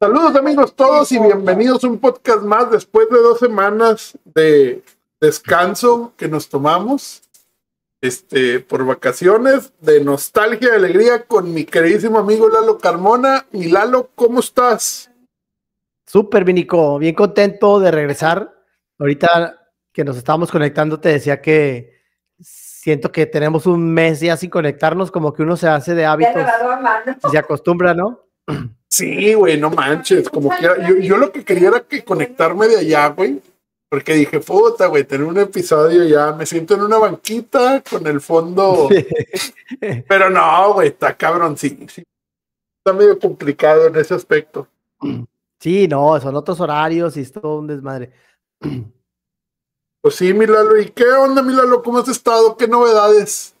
Saludos amigos todos y bienvenidos a un podcast más después de dos semanas de descanso que nos tomamos este, por vacaciones de nostalgia y alegría con mi queridísimo amigo Lalo Carmona. Y Lalo, ¿cómo estás? Súper, Vinico, bien contento de regresar. Ahorita que nos estábamos conectando te decía que siento que tenemos un mes ya sin conectarnos, como que uno se hace de hábitos. Se acostumbra, ¿no? Sí, güey, no manches, como quiera. Yo, yo lo que quería era que conectarme de allá, güey. Porque dije, puta, güey, tener un episodio ya, me siento en una banquita con el fondo. Pero no, güey, está cabrón, sí, sí. Está medio complicado en ese aspecto. Sí, no, son otros horarios y es todo un desmadre. Pues sí, Milalo. ¿y qué onda, Milalo? ¿Cómo has estado? ¿Qué novedades?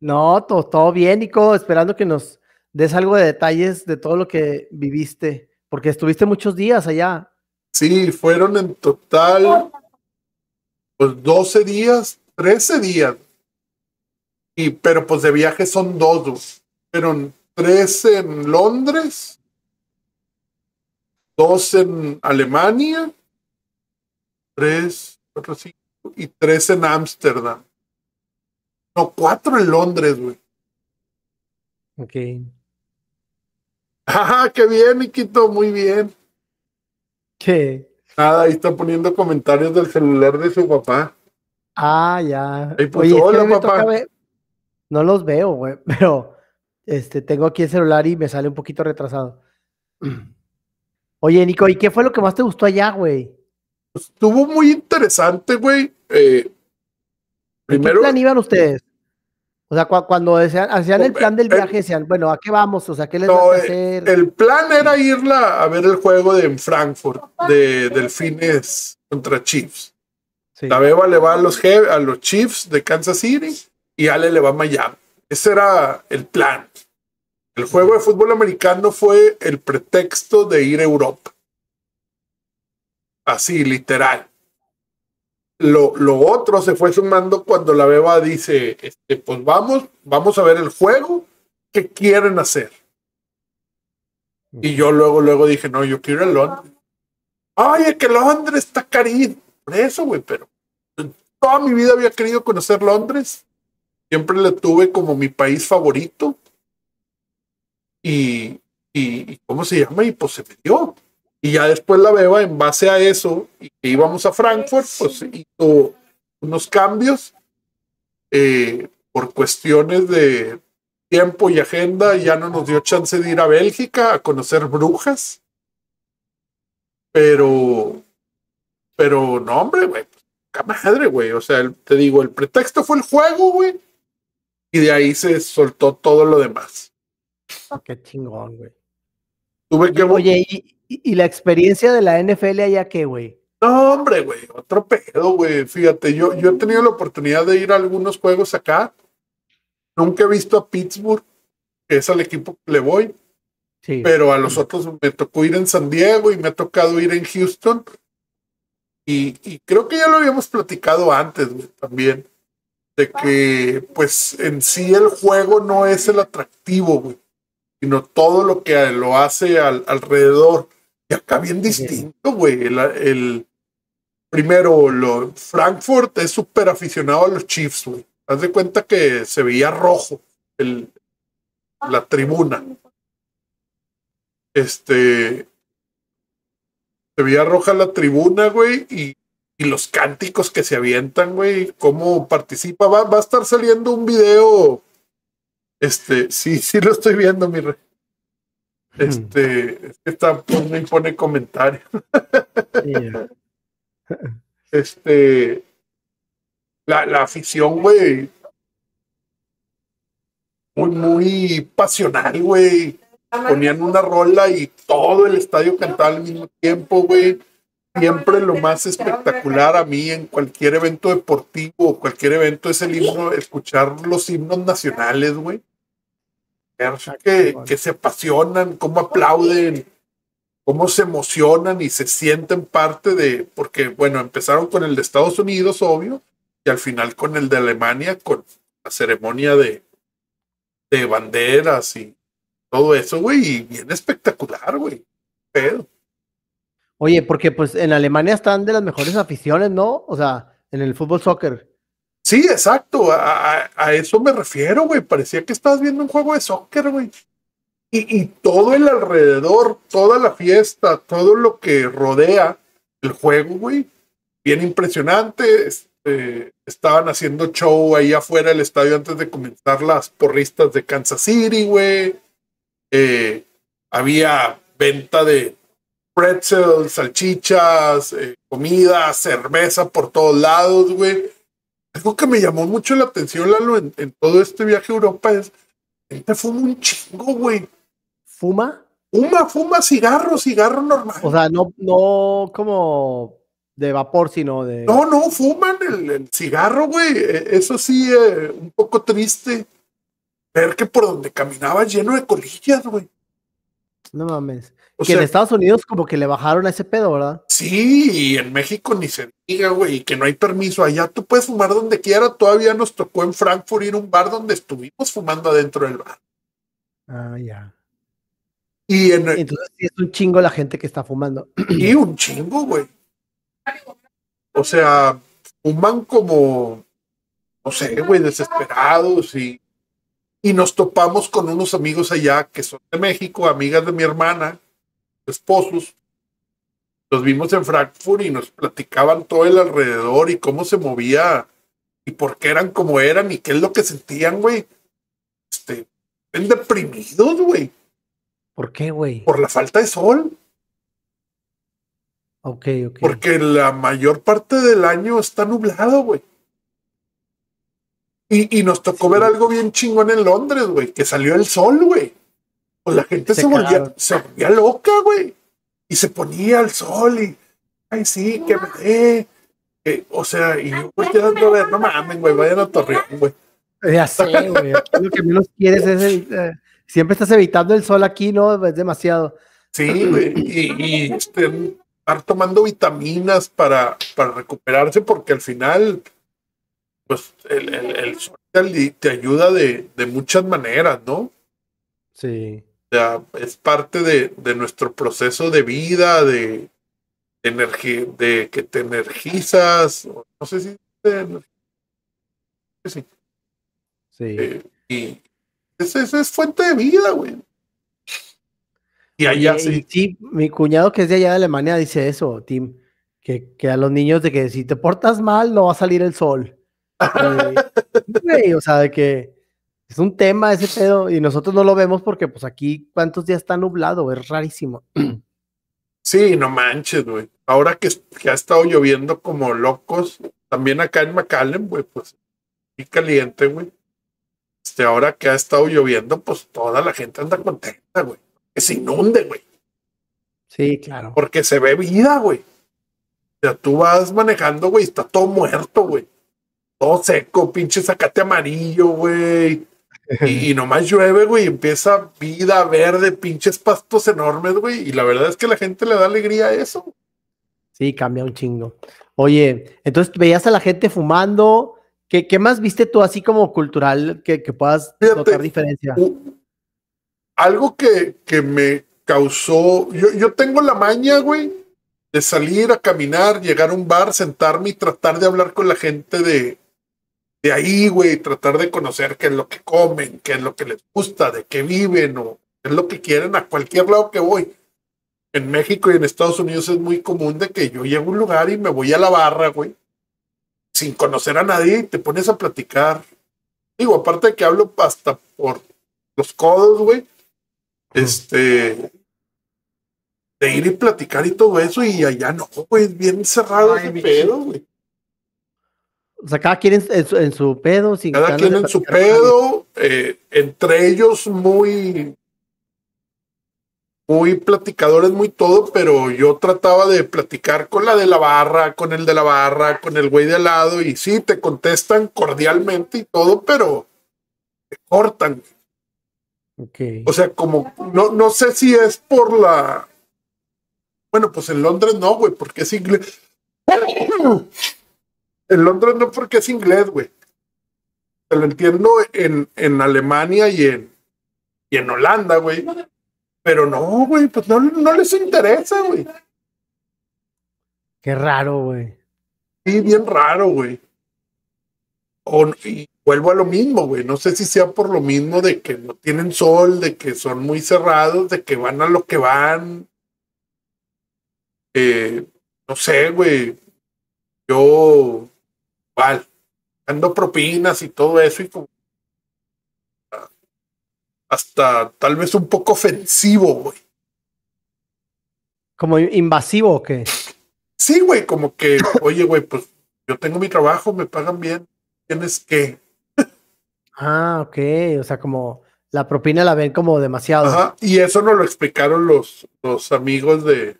No, todo, todo bien, Nico, esperando que nos des algo de detalles de todo lo que viviste, porque estuviste muchos días allá. Sí, fueron en total pues 12 días, 13 días. Y, pero pues de viaje son dos, fueron 13 en Londres, dos en Alemania, tres, cuatro, cinco, y tres en Ámsterdam. No, cuatro en Londres, güey. Ok. ¡Ajá! qué bien, Nikito! muy bien. ¿Qué? Nada, ahí está poniendo comentarios del celular de su papá. Ah, ya. hola, papá. No los veo, güey, pero este, tengo aquí el celular y me sale un poquito retrasado. Oye, Nico, ¿y qué fue lo que más te gustó allá, güey? Estuvo muy interesante, güey. Eh, primero, qué iban ustedes? O sea, cuando desean, hacían el oh, plan del eh, eh, viaje, decían, bueno, ¿a qué vamos? O sea, ¿qué les vamos a eh, hacer? El plan era irla a ver el juego de Frankfurt, de Delfines contra Chiefs. La Beba le va a los, a los Chiefs de Kansas City y Ale le va a Miami. Ese era el plan. El juego de fútbol americano fue el pretexto de ir a Europa. Así, literal. Lo, otro se fue sumando cuando la beba dice, este, pues vamos, vamos a ver el juego, que quieren hacer? Y yo luego, luego dije, no, yo quiero el Londres. Ay, es que Londres está cariño. Por eso, güey, pero toda mi vida había querido conocer Londres. Siempre le tuve como mi país favorito. Y, y, ¿cómo se llama? Y pues se me dio. Y ya después la beba, en base a eso, íbamos a Frankfurt, pues hizo unos cambios eh, por cuestiones de tiempo y agenda. Ya no nos dio chance de ir a Bélgica a conocer brujas. Pero, pero no, hombre, güey, madre, güey. O sea, te digo, el pretexto fue el juego, güey. Y de ahí se soltó todo lo demás. qué chingón, güey. Tuve que. Oye, y, ¿Y, la experiencia de la NFL allá qué, güey? No, hombre, güey, otro pedo, güey. Fíjate, yo, yo he tenido la oportunidad de ir a algunos juegos acá. Nunca he visto a Pittsburgh, que es al equipo que le voy. Sí. Pero a los otros me tocó ir en San Diego y me ha tocado ir en Houston. Y, creo que ya lo habíamos platicado antes güey, también, de que pues en sí el juego no es el atractivo, güey, sino todo lo que lo hace alrededor. Y acá bien distinto, güey. El, primero, Frankfurt es súper aficionado a los Chiefs, güey. Haz de cuenta que se veía rojo la tribuna. Este. Se veía roja la tribuna, güey, y, los cánticos que se avientan, güey, cómo participa. Va, va a estar saliendo un video. Este, sí, sí lo estoy viendo, mi rey. Este, esta pues, no impone comentarios Este, la, la afición, güey, muy, muy pasional, güey. Ponían una rola y todo el estadio cantaba al mismo tiempo, güey. Siempre lo más espectacular a mí en cualquier evento deportivo o cualquier evento es el himno, escuchar los himnos nacionales, güey que, se apasionan, cómo aplauden, cómo se emocionan y se sienten parte de, porque bueno, empezaron con el de Estados Unidos, obvio, y al final con el de Alemania, con la ceremonia de, de banderas y todo eso, güey, y bien espectacular, güey. Pero. Oye, porque pues en Alemania están de las mejores aficiones, ¿no? O sea, en el fútbol soccer. Sí, exacto. A, eso me refiero, güey. Parecía que estabas viendo un juego de soccer, güey. Y, todo el alrededor, toda la fiesta, todo lo que rodea el juego, güey. Bien impresionante. Este, estaban haciendo show ahí afuera del estadio antes de comenzar las porristas de Kansas City, güey. Eh, había venta de pretzels, salchichas, eh, comida, cerveza por todos lados, güey algo que me llamó mucho la atención, Lalo, en, todo este viaje a Europa es, gente fuma un chingo, güey. ¿Fuma? Fuma, fuma cigarro, cigarro normal. O sea, no, no como de vapor, sino de... No, no, fuman el, cigarro, güey. E, eso sí, eh, un poco triste ver que por donde caminaba lleno de colillas, güey. No mames que en Estados Unidos como que le bajaron a ese pedo, ¿verdad? Sí, y en México ni se diga, güey, que no hay permiso. Allá tú puedes fumar donde quiera. Todavía nos tocó en Frankfurt ir a un bar donde estuvimos fumando adentro del bar. Ah, ya. Y Entonces es un chingo la gente que está fumando. Y un chingo, güey. O sea, fuman como, no sé, güey, desesperados y... Y nos topamos con unos amigos allá que son de México, amigas de mi hermana, esposos. Los vimos en Frankfurt y nos platicaban todo el alrededor y cómo se movía y por qué eran como eran y qué es lo que sentían, güey. Este, ven deprimidos, güey. ¿Por qué, güey? Por la falta de sol. Ok, ok. Porque la mayor parte del año está nublado, güey. Y, nos tocó ver algo bien chingón en Londres, güey, que salió el sol, güey pues la gente se, volvía, se volvía loca, güey. Y se ponía al sol y, ay, sí, qué... Eh, o sea, y yo volteando a ver, no mames, güey, vayan a Torreón, güey. Ya sé, güey. Lo que menos quieres es el, eh, siempre estás evitando el sol aquí, ¿no? Es demasiado. Sí, güey. Y, y este, estar tomando vitaminas para, para recuperarse, porque al final, pues, el, el, el sol te, te ayuda de, de muchas maneras, ¿no? Sí es parte de, nuestro proceso de vida, de, de que te energizas, no sé si Sí. Eh, y esa es fuente de vida, güey. Y allá sí. mi cuñado que es de allá de Alemania dice eso, Tim, que, que, a los niños de que si te portas mal no va a salir el sol. o sea, de que es un tema ese pedo y nosotros no lo vemos porque pues aquí cuántos días está nublado, es rarísimo. Sí, no manches, güey. Ahora que, ha estado lloviendo como locos, también acá en McAllen, güey, pues, y caliente, güey. Este, ahora que ha estado lloviendo, pues toda la gente anda contenta, güey. Que se inunde, güey. Sí, claro. Porque se ve vida, güey. O sea, tú vas manejando, güey, está todo muerto, güey. Todo seco, pinche sacate amarillo, güey y, nomás llueve, güey, empieza vida verde, pinches pastos enormes, güey. Y la verdad es que la gente le da alegría a eso. Sí, cambia un chingo. Oye, entonces veías a la gente fumando. ¿Qué, más viste tú así como cultural que, puedas notar diferencia? algo que, me causó. Yo, yo tengo la maña, güey, de salir a caminar, llegar a un bar, sentarme y tratar de hablar con la gente de, de ahí, güey, tratar de conocer qué es lo que comen, qué es lo que les gusta, de qué viven o qué es lo que quieren a cualquier lado que voy. En México y en Estados Unidos es muy común de que yo llego a un lugar y me voy a la barra, güey, sin conocer a nadie y te pones a platicar. Digo, aparte de que hablo hasta por los codos, güey, este, de ir y platicar y todo eso, y allá no, güey, es bien cerrado Ay, pedo, güey. O sea, cada quien en, su, pedo. cada quien en su pedo, eh, entre ellos muy, muy platicadores, muy todo, pero yo trataba de platicar con la de la barra, con el de la barra, con el güey de al lado, y sí, te contestan cordialmente y todo, pero te cortan. O sea, como, no, no sé si es por la... Bueno, pues en Londres no, güey, porque es inglés. En Londres no porque es inglés, güey. Te lo entiendo en, Alemania y en, y en Holanda, güey. Pero no, güey, pues no, les interesa, güey. Qué raro, güey. Sí, bien raro, güey. y vuelvo a lo mismo, güey. No sé si sea por lo mismo de que no tienen sol, de que son muy cerrados, de que van a lo que van. Eh, no sé, güey. Yo igual, dando propinas y todo eso y como hasta tal vez un poco ofensivo, güey. ¿Como invasivo o qué? Sí, güey, como que, oye, güey, pues yo tengo mi trabajo, me pagan bien, tienes que. Ah, ok, o sea, como la propina la ven como demasiado. Ajá, y eso nos lo explicaron los, los amigos de,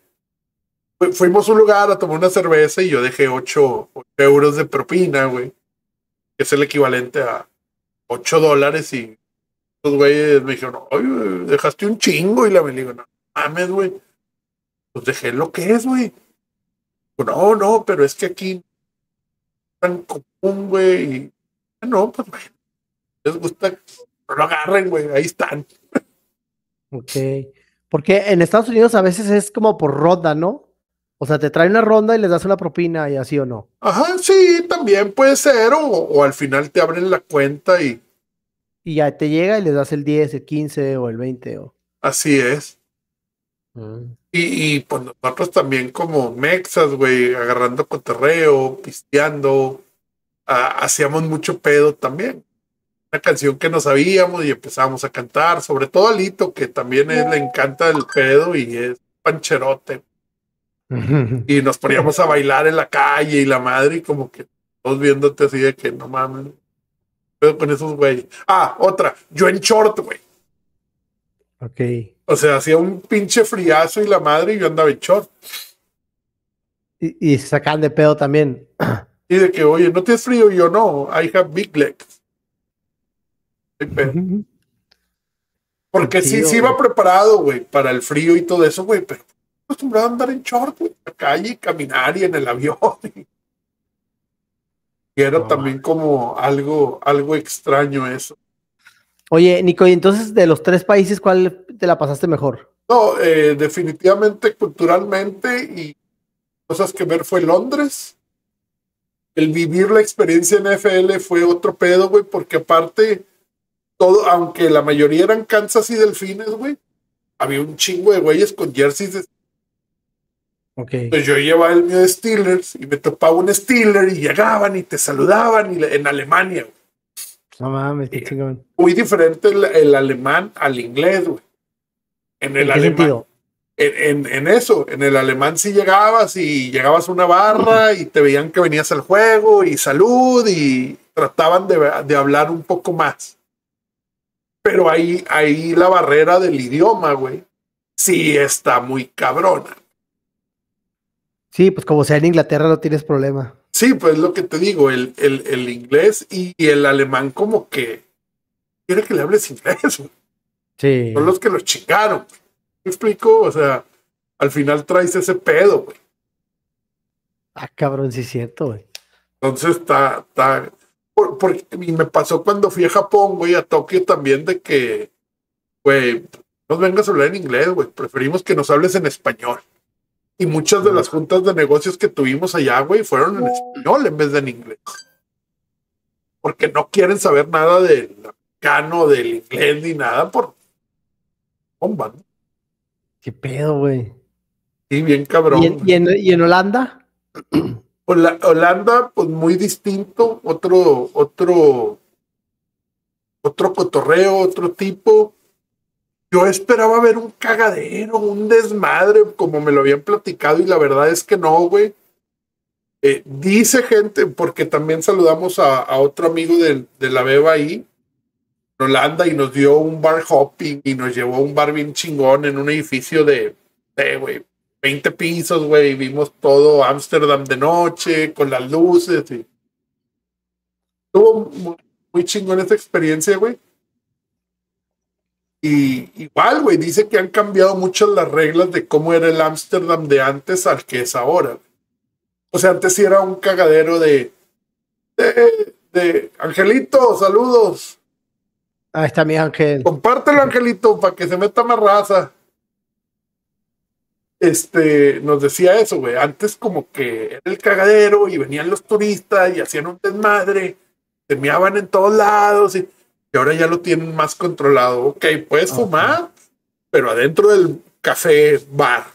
fuimos a un lugar a tomar una cerveza y yo dejé 8, euros de propina, güey. Que es el equivalente a 8 dólares y los güeyes me dijeron, oye, dejaste un chingo y la me digo, no mames, güey. Pues dejé lo que es, güey. No, no, pero es que aquí tan común, güey. Ah, no, pues, güey. Les gusta, no lo agarren, güey. Ahí están. Ok. Porque en Estados Unidos a veces es como por ronda, ¿no? O sea, te trae una ronda y les das una propina y así o no. Ajá, sí, también puede ser. O, al final te abren la cuenta y. Y ya te llega y les das el 10, el 15 o el 20. O... Así es. Mm. Y, y, pues nosotros también como mexas, güey, agarrando cotorreo, pisteando, ah, hacíamos mucho pedo también. Una canción que no sabíamos y empezamos a cantar, sobre todo Alito, que también le encanta el pedo y es pancherote y nos poníamos a bailar en la calle y la madre, como que todos viéndote así de que no mames. Pero con esos güeyes. Ah, otra, yo en short, güey. Ok. O sea, hacía un pinche friazo y la madre, y yo andaba en short. Y, y de pedo también. Y de que, oye, ¿no tienes frío? Y yo no, I have big legs. Porque sí, sí iba preparado, güey, para el frío y todo eso, güey, pero acostumbrado a andar en short, en la calle y caminar y en el avión. Y, era también como algo, algo extraño eso. Oye, Nico, y entonces de los tres países, ¿cuál te la pasaste mejor? No, eh, definitivamente culturalmente y cosas que ver fue Londres. El vivir la experiencia en FL fue otro pedo, güey, porque aparte, todo, aunque la mayoría eran Kansas y Delfines, güey, había un chingo de güeyes con jerseys de Okay. pues yo llevaba el mío de Steelers y me topaba un Steelers y llegaban y te saludaban y en Alemania. No mames, qué eh, Muy diferente el, alemán al inglés, güey. En el alemán. En, eso, en el alemán si llegabas y llegabas a una barra y te veían que venías al juego y salud y trataban de, hablar un poco más. Pero ahí, ahí la barrera del idioma, güey, sí está muy cabrona. Sí, pues como sea en Inglaterra no tienes problema. Sí, pues lo que te digo, el, inglés y el alemán como que quiere que le hables inglés. Sí. Son los que los chingaron. Te explico? O sea, al final traes ese pedo, güey. Ah, cabrón, sí siento, güey. Entonces está, está, me pasó cuando fui a Japón, güey, a Tokio también, de que, güey, no vengas a hablar en inglés, güey, preferimos que nos hables en español. Y muchas de las juntas de negocios que tuvimos allá, güey, fueron en español en vez de en inglés. Porque no quieren saber nada del cano del inglés, ni nada por bomba. ¿Qué pedo, güey? Sí, bien cabrón. ¿Y en, y en, Holanda? Holanda, pues muy distinto, otro, otro, otro cotorreo, otro tipo yo esperaba ver un cagadero, un desmadre, como me lo habían platicado, y la verdad es que no, güey. Eh, dice gente, porque también saludamos a, otro amigo de, la beba ahí, en Holanda, y nos dio un bar hopping y nos llevó a un bar bien chingón en un edificio de, güey, 20 pisos, güey, y vimos todo Ámsterdam de noche, con las luces. Y... Estuvo muy, chingón esa experiencia, güey. Y igual, güey, dice que han cambiado muchas las reglas de cómo era el Ámsterdam de antes al que es ahora. O sea, antes sí era un cagadero de, de, Angelito, saludos. Ahí está mi ángel. Compártelo, Angelito, para que se meta más raza. Este, nos decía eso, güey. Antes como que era el cagadero y venían los turistas y hacían un desmadre, se en todos lados y ahora ya lo tienen más controlado. Ok, puedes fumar, pero adentro del café bar.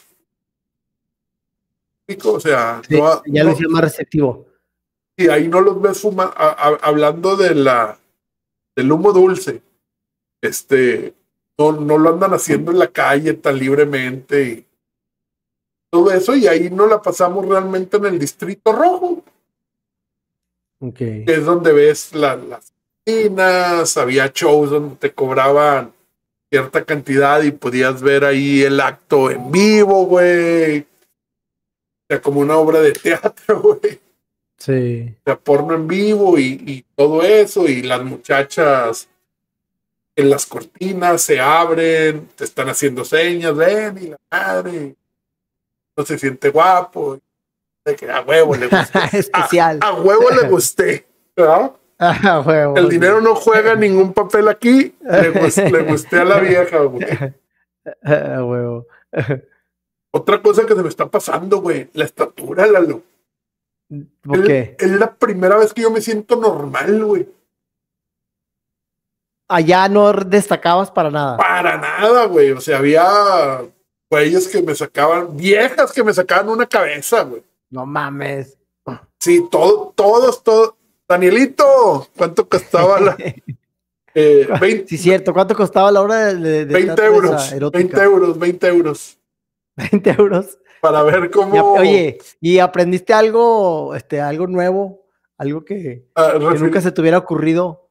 O sea, ya lo hicieron más receptivo. Y ahí no los ves fumar. hablando de la del humo dulce, este no, lo andan haciendo en la calle tan libremente y todo eso, y ahí no la pasamos realmente en el distrito rojo. Okay. es donde ves las había shows donde te cobraban cierta cantidad y podías ver ahí el acto en vivo, güey. O sea, como una obra de teatro, güey. Sí. O sea, porno en vivo y, todo eso, y las muchachas en las cortinas se abren, te están haciendo señas, ven y la madre. No se siente guapo. a huevo le gusté. Especial. A, a huevo le gusté. ¿verdad? Ah, el dinero no juega ningún papel aquí. Le, gusté, a la vieja, güey. Ah, Otra cosa que se me está pasando, güey, la estatura, Lalo. ¿Por qué? Es, la primera vez que yo me siento normal, güey. Allá no destacabas para nada. Para nada, güey. O sea, había güeyes que me sacaban, viejas que me sacaban una cabeza, güey. No mames. Sí, todo, todos, todos. Danielito, ¿cuánto costaba la... Eh, 20, sí, cierto, ¿cuánto costaba la hora de... 20 euros, 20 euros, 20 euros. 20 euros. Para ver cómo... oye, ¿y aprendiste algo, este, algo nuevo? Algo que, ah, nunca se te hubiera ocurrido.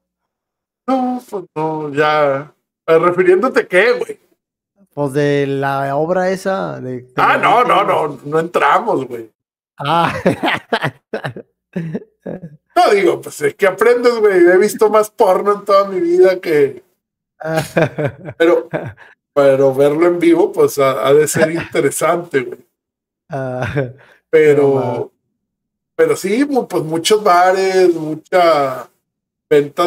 No, pues no, ya. Ah, ¿Refiriéndote qué, güey? Pues de la obra esa. ah, no, no, no, no entramos, güey. Ah. No, digo, pues es que aprendes, güey. He visto más porno en toda mi vida que. Pero, pero verlo en vivo, pues ha, de ser interesante, güey. Ah, pero, pero sí, pues muchos bares, mucha venta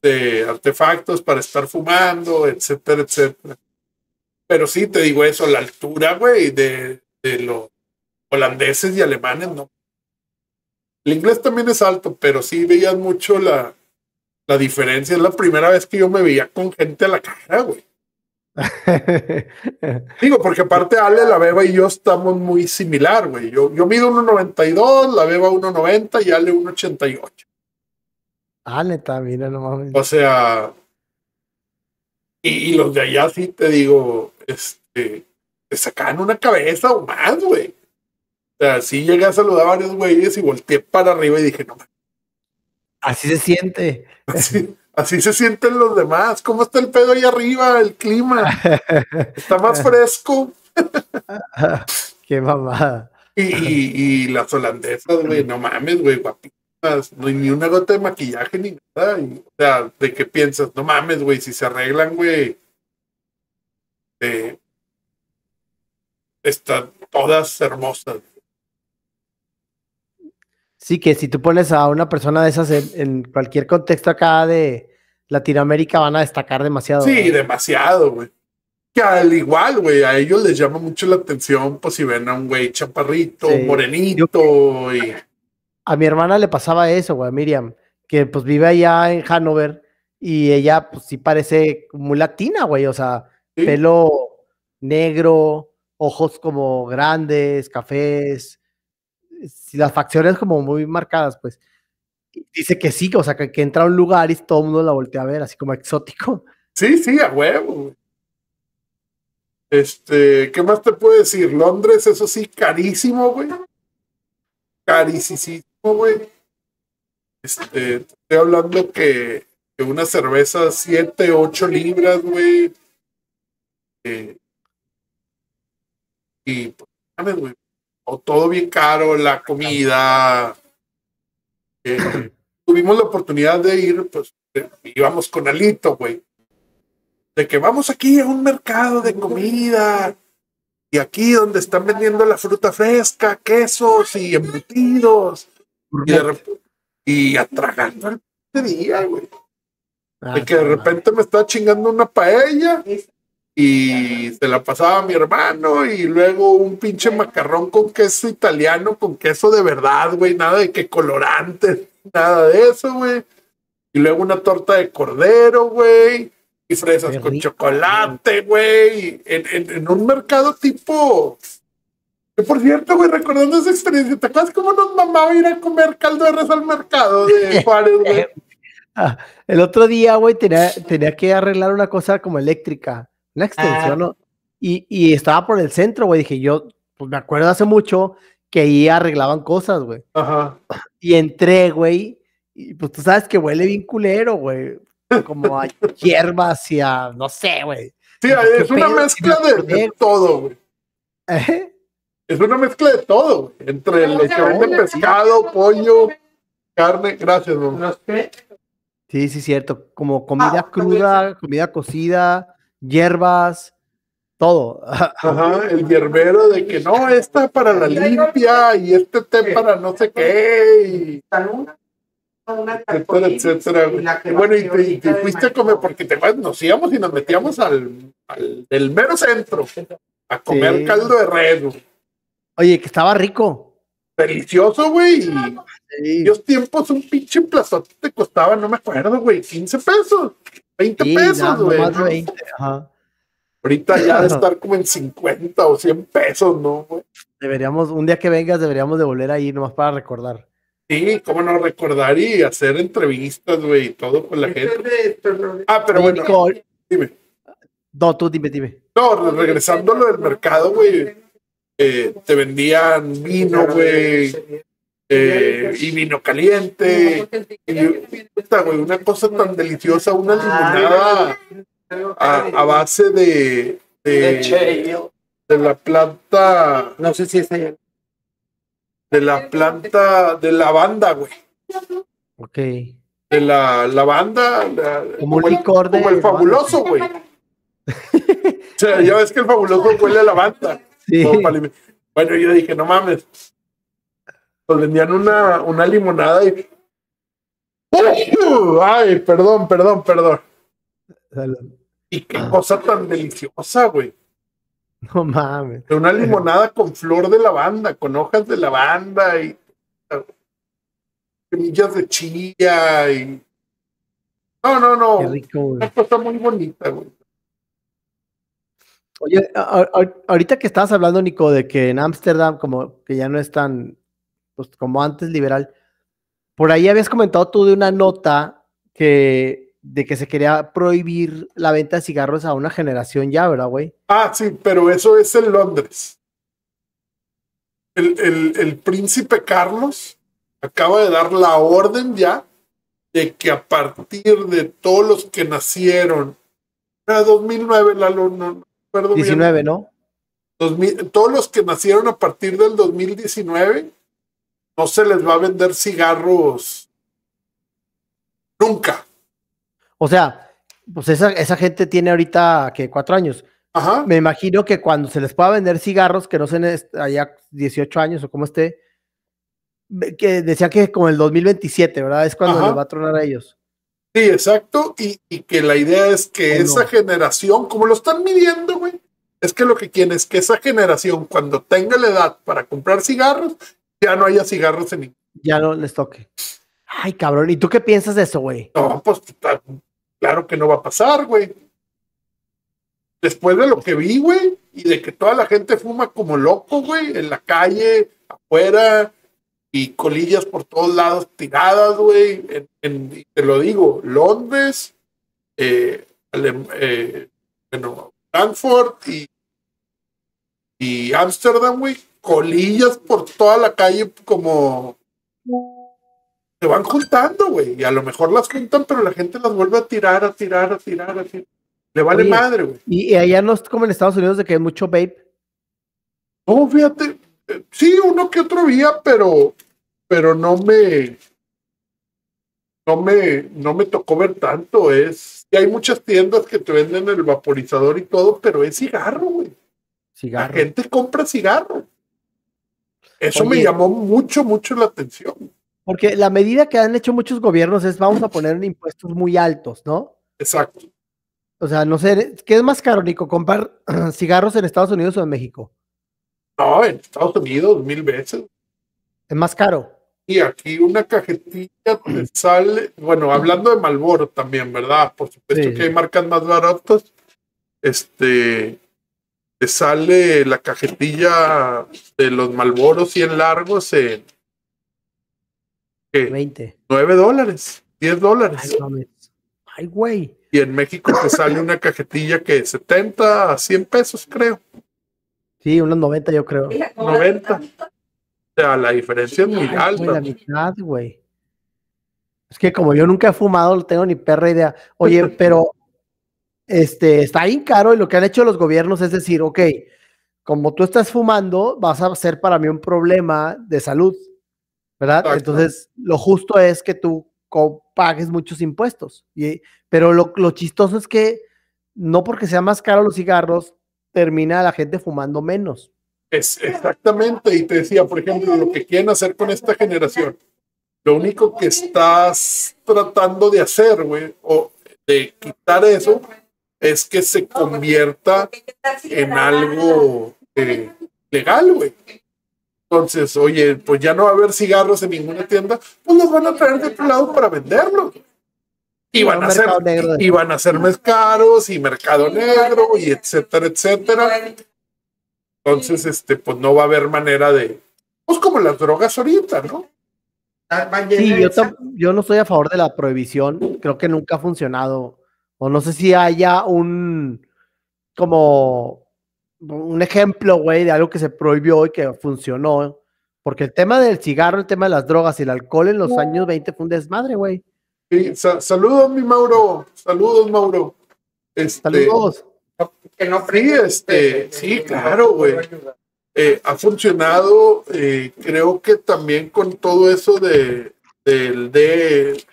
de, artefactos para estar fumando, etcétera, etcétera. Pero sí, te digo eso, la altura, güey, de, de los holandeses y alemanes, no el inglés también es alto, pero sí veías mucho la, diferencia. Es la primera vez que yo me veía con gente a la cara, güey. Digo, porque aparte Ale, la Beba y yo estamos muy similar, güey. Yo, yo mido 1.92, la Beba 1.90 y Ale 1.88. Ale también mira, no mames. O sea, y, los de allá sí te digo, este, te sacan una cabeza o más, güey. O sea, sí llegué a saludar a varios güeyes y volteé para arriba y dije, no. Así se siente. Así, se sienten los demás. ¿Cómo está el pedo ahí arriba? El clima. Está más fresco. Qué mamada. Y, las holandesas, güey, no mames, güey, guapitas. No ni una gota de maquillaje ni nada. o sea, de qué piensas, no mames, güey, si se arreglan, güey. Eh, están todas hermosas. Sí, que si tú pones a una persona de esas en, cualquier contexto acá de Latinoamérica van a destacar demasiado. Sí, demasiado, güey. Que al igual, güey, a ellos les llama mucho la atención, pues si ven a un güey chaparrito, morenito y... A mi hermana le pasaba eso, güey, Miriam, que pues vive allá en Hanover y ella pues sí parece muy latina, güey, o sea, pelo negro, ojos como grandes, cafés, si las facciones como muy marcadas, pues dice que sí, o sea, que, que, entra un lugar y todo el mundo la voltea a ver, así como exótico. Sí, sí, a huevo. Este, ¿qué más te puedo decir? Londres, eso sí, carísimo, güey. Carísimo, güey. Este, estoy hablando que, una cerveza 7, 8 libras, güey. Eh, y pues, güey, o todo bien caro, la comida. Eh, tuvimos la oportunidad de ir, pues íbamos con Alito, güey. De que vamos aquí a un mercado de comida y aquí donde están vendiendo la fruta fresca, quesos y embutidos. Y, atragando el día, güey. de ah, que de repente me está chingando una paella y se la pasaba a mi hermano y luego un pinche macarrón con queso italiano, con queso de verdad, güey, nada de que colorantes nada de eso, güey. Y luego una torta de cordero, güey, y fresas con chocolate, güey, en, un mercado tipo... Que por cierto, güey, recordando esa experiencia, ¿te acuerdas cómo nos mamaba ir a comer caldo de res al mercado de Juárez, güey? Ah, el otro día, güey, tenía, tenía que arreglar una cosa como eléctrica una ah. extensión, Y, estaba por el centro, güey. Dije, yo, pues me acuerdo hace mucho que ahí arreglaban cosas, güey. Ajá. Y entré, güey. Y pues tú sabes que huele bien culero, güey. Como a hierbas y a, no sé, güey. Sí, es una mezcla de, todo, güey. ¿Eh? Es una mezcla de todo, güey. Entre el pescado, pollo, carne. Gracias, güey. Sí, sí, cierto. Como comida ah, cruda, comida cocida hierbas, todo. Ajá, el hierbero de que no, esta para la limpia y este té para no sé qué. Y... Una etcétera, bueno, y te, fuiste a comer porque te, nos íbamos y nos metíamos al, al mero centro a comer caldo de red. Oye, que estaba rico. Delicioso, güey. y Dios tiempos, un pinche emplazote te costaba, no me acuerdo, güey, 15 pesos. 20 pesos, güey. Ahorita ya de estar como en 50 o 100 pesos, ¿no? güey? Deberíamos, un día que vengas, deberíamos de volver ahí nomás para recordar. Sí, cómo no recordar y hacer entrevistas, güey, y todo con la gente. Ah, pero bueno, dime. No, tú dime, dime. No, regresando del mercado, güey, eh, te vendían vino, güey, eh, y vino caliente. Y una cosa tan deliciosa, una ah, limonada a, base de, de, la planta. No sé si es De la planta de lavanda, güey. Ok. De la lavanda. como, el, fabuloso, güey. o sea, ya ves que el fabuloso huele a lavanda. Bueno, yo dije, no mames, nos vendían una, una limonada y. Ay, perdón, perdón, perdón. Y qué cosa tan deliciosa, güey. No mames. Una limonada con flor de lavanda, con hojas de lavanda y semillas de chía y. No, no, no. Qué rico, Una cosa muy bonita, güey. Oye, ahorita que estabas hablando, Nico, de que en Ámsterdam como que ya no es tan pues como antes liberal. Por ahí habías comentado tú de una nota que de que se quería prohibir la venta de cigarros a una generación ya, ¿verdad, güey? Ah, sí, pero eso es en Londres. El, príncipe Carlos acaba de dar la orden ya de que a partir de todos los que nacieron, era 2009, la no, perdón 19, ¿no? todos los que nacieron a partir del 2019 no se les va a vender cigarros nunca. O sea, pues esa, esa gente tiene ahorita que cuatro años. Ajá. Me imagino que cuando se les pueda vender cigarros, que no se allá 18 años o como esté, que decía que como el 2027, ¿verdad? Es cuando le va a tronar a ellos. Sí, exacto. Y, que la idea es que esa generación, como lo están midiendo, güey, es que lo que quieren es que esa generación, cuando tenga la edad para comprar cigarros, ya no haya cigarros en. Ya no les toque. Ay, cabrón, ¿y tú qué piensas de eso, güey? No, pues claro que no va a pasar, güey. Después de lo que vi, güey, y de que toda la gente fuma como loco, güey, en la calle, afuera, y colillas por todos lados tiradas, güey. En, te lo digo, Londres, eh, eh, bueno, Frankfurt y, y Amsterdam, güey, colillas por toda la calle como se van juntando, güey. Y a lo mejor las juntan, pero la gente las vuelve a tirar, a tirar, a tirar, a tirar. Le vale madre, güey. Y allá no es como en Estados Unidos de que hay mucho vape. No, fíjate. Eh, sí, uno que otro día, pero, pero no me. No me, no me tocó ver tanto. Es. Y hay muchas tiendas que te venden el vaporizador y todo, pero es cigarro, güey. La gente compra cigarro. Eso me llamó mucho, mucho la atención. Porque la medida que han hecho muchos gobiernos es vamos a poner impuestos muy altos, ¿no? Exacto. O sea, no sé, ¿qué es más caro, Nico? ¿Comprar cigarros en Estados Unidos o en México? No, en Estados Unidos, mil veces. Es más caro. Y aquí una cajetilla te sale, bueno, hablando de Malboro también, ¿verdad? Por supuesto que hay marcas más baratas. Este, te sale la cajetilla de los Malboros 100 largos en 20. 9 dólares, 10 dólares. Ay, güey. Y en México te sale una cajetilla que 70 a 100 pesos, creo. Sí, unos 90 yo creo. 90. O sea, la diferencia es muy alta. Es que como yo nunca he fumado, no tengo ni perra idea. Oye, pero este, está bien caro y lo que han hecho los gobiernos es decir, ok, como tú estás fumando, vas a ser para mí un problema de salud, ¿verdad? Entonces, lo justo es que tú pagues muchos impuestos. pero lo, chistoso es que no porque sea más caro los cigarros, termina la gente fumando menos. Es exactamente, y te decía, por ejemplo, lo que quieren hacer con esta generación, lo único que estás tratando de hacer, güey, o de quitar eso, es que se convierta en algo legal, güey. Entonces, oye, pues ya no va a haber cigarros en ninguna tienda, pues los van a traer de otro lado para venderlos. Y van, a ser, y van a ser más caros y mercado negro y etcétera, etcétera. Entonces, este, pues no va a haber manera de, pues como las drogas ahorita, ¿no? Ah, sí, yo, yo no estoy a favor de la prohibición, creo que nunca ha funcionado o no sé si haya un como un ejemplo, güey, de algo que se prohibió y que funcionó. Porque el tema del cigarro, el tema de las drogas y el alcohol en los años 20 fue un desmadre, güey. Sí, saludos, mi Mauro. Saludos, Mauro. Este, saludos. Que no sí, este, sí, claro, güey. Eh, ha funcionado, eh, creo que también con todo eso de, del, de,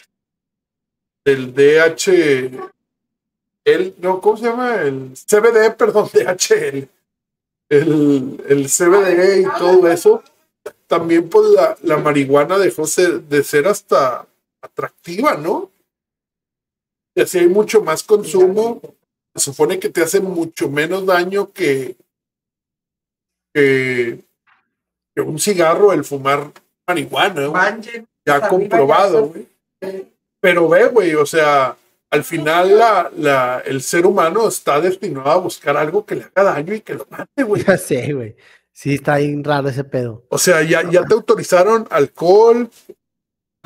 del DH, el, no, ¿cómo se llama? El CBD, perdón, DHL, el, el CBD y todo eso, también pues la, marihuana dejó de ser hasta atractiva, ¿no? Y así hay mucho más consumo, se supone que te hace mucho menos daño que, que, un cigarro el fumar marihuana, ya pues, comprobado, güey Pero ve, güey, o sea, al final la, la, el ser humano está destinado a buscar algo que le haga daño y que lo mate, güey. Ya sé, güey. Sí, está bien raro ese pedo. O sea, ya, ya te autorizaron alcohol,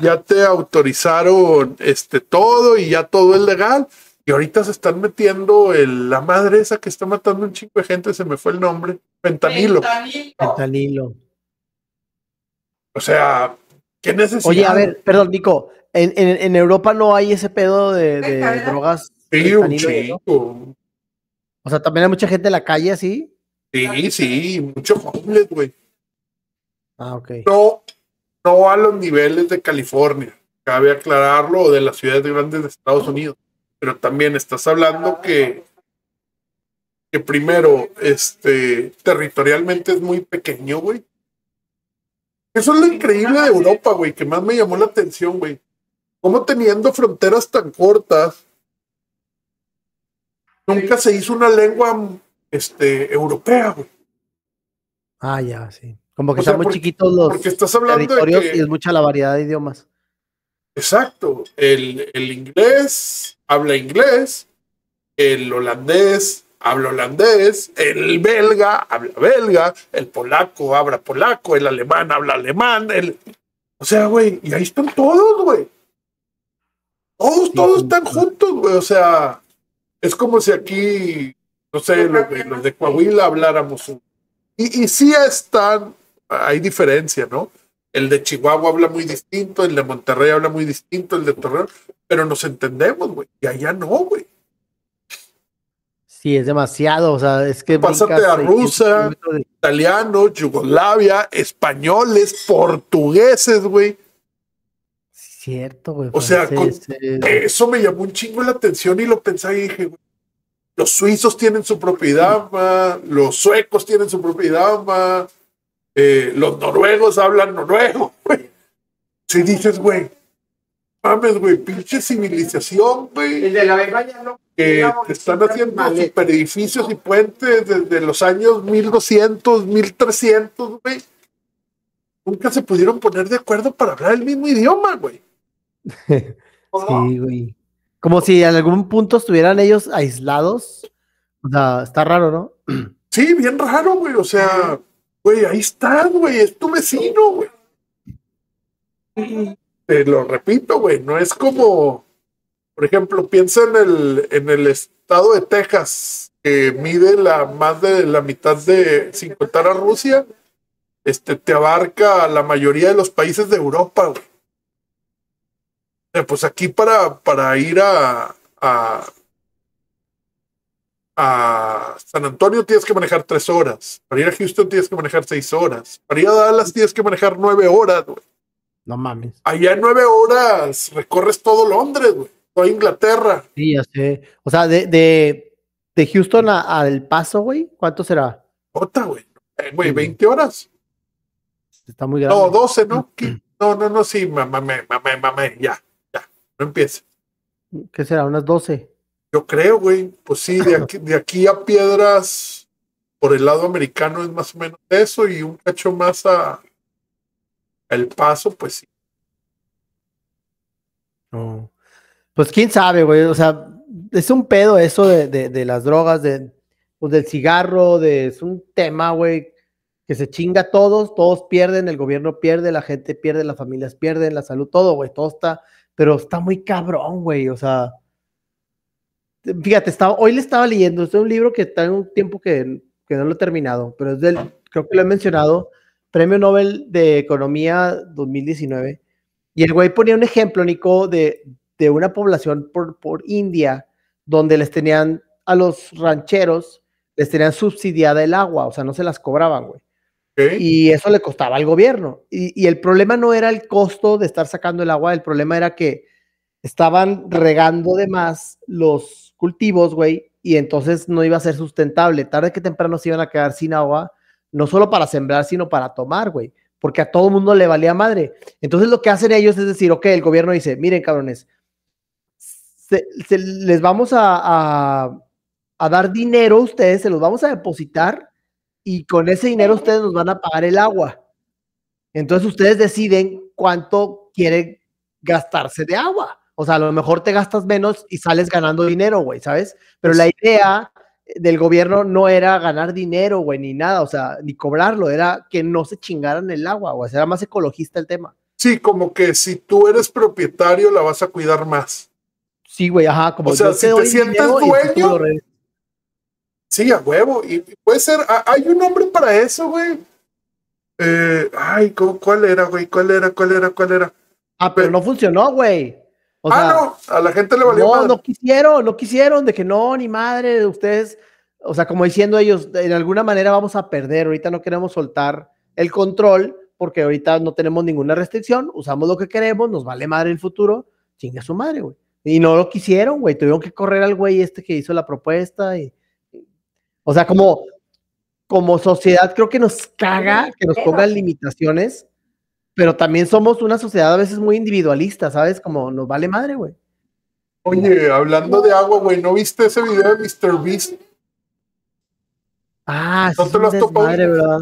ya te autorizaron este todo y ya todo es legal. Y ahorita se están metiendo el, la madre esa que está matando un chico de gente, se me fue el nombre. Pentanilo. Fentanilo. O sea, ¿qué necesidad? Oye, a ver, perdón, Nico, en, Europa no hay ese pedo de, pues, drogas. Sí, un chico. O sea, también hay mucha gente en la calle ¿sí? Sí, sí, mucho jóvenes, güey. Ah, ok. No, no a los niveles de California, cabe aclararlo, o de las ciudades grandes de Estados Unidos. Pero también estás hablando que, que primero, este, territorialmente es muy pequeño, güey. Eso es lo increíble de Europa, güey, que más me llamó la atención, güey cómo teniendo fronteras tan cortas, nunca se hizo una lengua este, europea, güey. Ah, ya, sí. Como que estamos están muy chiquitos los estás hablando territorios y es mucha la variedad de idiomas. Exacto. El, el inglés habla inglés, el holandés habla holandés, el belga habla belga, el polaco habla polaco, el alemán habla alemán, el... O sea, güey, y ahí están todos, güey. Todos, todos están juntos, güey. O sea, es como si aquí, no sé, los de, Coahuila habláramos. Y, y sí están, hay diferencia, ¿no? El de Chihuahua habla muy distinto, el de Monterrey habla muy distinto, el de Torreón, pero nos entendemos, güey. Y allá no, güey. Sí, es demasiado, o sea, es que... Pásate a rusa, italiano, Yugoslavia, españoles, portugueses, güey. O sea, eso me llamó un chingo la atención y lo pensé y dije, los suizos tienen su propiedad, los suecos tienen su propiedad, eh, los noruegos hablan noruego, güey. Si dices, güey, mames, güey, pinche civilización, güey. El de la no. Que están haciendo super edificios y puentes desde los años 1200, 1300, güey. Nunca se pudieron poner de acuerdo para hablar el mismo idioma, güey. sí, güey. Como si en algún punto estuvieran ellos aislados. O sea, está raro, ¿no? Sí, bien raro, güey. O sea, güey, ahí está, güey. Es tu vecino, güey. Te lo repito, güey. No es como, por ejemplo, piensa en el, en el estado de Texas, que mide la, más de la mitad de, 50 a Rusia, este, te abarca la mayoría de los países de Europa, güey. Eh, pues aquí para, para ir a, a, San Antonio tienes que manejar tres horas, para ir a Houston tienes que manejar seis horas, para ir a Dallas tienes que manejar nueve horas, No mames. Allá en nueve horas recorres todo Londres, güey, toda Inglaterra. Sí, ya sé. O sea, de, de, Houston a, El Paso, güey, ¿cuánto será? Otra, güey. Eh, güey, 20 horas. Está muy grande. No, 12, ¿no? no, no, no, sí, mame mame ya no empiece. ¿Qué será? ¿Unas 12? Yo creo, güey. Pues sí, de aquí, de aquí a piedras por el lado americano es más o menos eso y un cacho más a, el paso, pues sí. no Pues quién sabe, güey. O sea, es un pedo eso de, las drogas, de, pues del cigarro, de, es un tema, güey, que se chinga todos, todos pierden, el gobierno pierde, la gente pierde, las familias pierden, la salud, todo, güey, todo está pero está muy cabrón, güey, o sea, fíjate, estaba, hoy le estaba leyendo, es un libro que está en un tiempo que, que no lo he terminado, pero es del, creo que lo he mencionado, Premio Nobel de Economía 2019, y el güey ponía un ejemplo, Nico, de, de una población por, por India, donde les tenían a los rancheros, les tenían subsidiada el agua, o sea, no se las cobraban, güey. Y eso le costaba al gobierno. Y, el problema no era el costo de estar sacando el agua, el problema era que estaban regando de más los cultivos, güey, y entonces no iba a ser sustentable. Tarde que temprano se iban a quedar sin agua, no solo para sembrar, sino para tomar, güey, porque a todo mundo le valía madre. Entonces lo que hacen ellos es decir, ok, el gobierno dice, miren, cabrones, se, les vamos a, a dar dinero a ustedes, se los vamos a depositar y con ese dinero ustedes nos van a pagar el agua. Entonces ustedes deciden cuánto quieren gastarse de agua. O sea, a lo mejor te gastas menos y sales ganando dinero, güey, ¿sabes? Pero la idea del gobierno no era ganar dinero, güey, ni nada, o sea, ni cobrarlo, era que no se chingaran el agua, güey, era más ecologista el tema. Sí, como que si tú eres propietario la vas a cuidar más. Sí, güey, ajá, como o sea, si te, dueño, Sí, a huevo. Y puede ser, ah, hay un nombre para eso, güey. Eh, ay, ¿cuál era, güey? ¿Cuál era? ¿Cuál era? ¿Cuál era? Ah, pero, eh, no funcionó, güey. ah, no, a la gente le valió. No, no quisieron, no quisieron, de que no, ni madre, ustedes, o sea, como diciendo ellos, de alguna manera vamos a perder, ahorita no queremos soltar el control, porque ahorita no tenemos ninguna restricción, usamos lo que queremos, nos vale madre el futuro, chinga su madre, güey. Y no lo quisieron, güey, tuvieron que correr al güey este que hizo la propuesta y o sea, como, como sociedad creo que nos caga que nos pongan limitaciones, pero también somos una sociedad a veces muy individualista, ¿sabes? Como nos vale madre, güey. Oye, hablando de agua, güey, ¿no viste ese video de Mr. Beast? Ah, ¿No sí, te lo Madre, ¿verdad?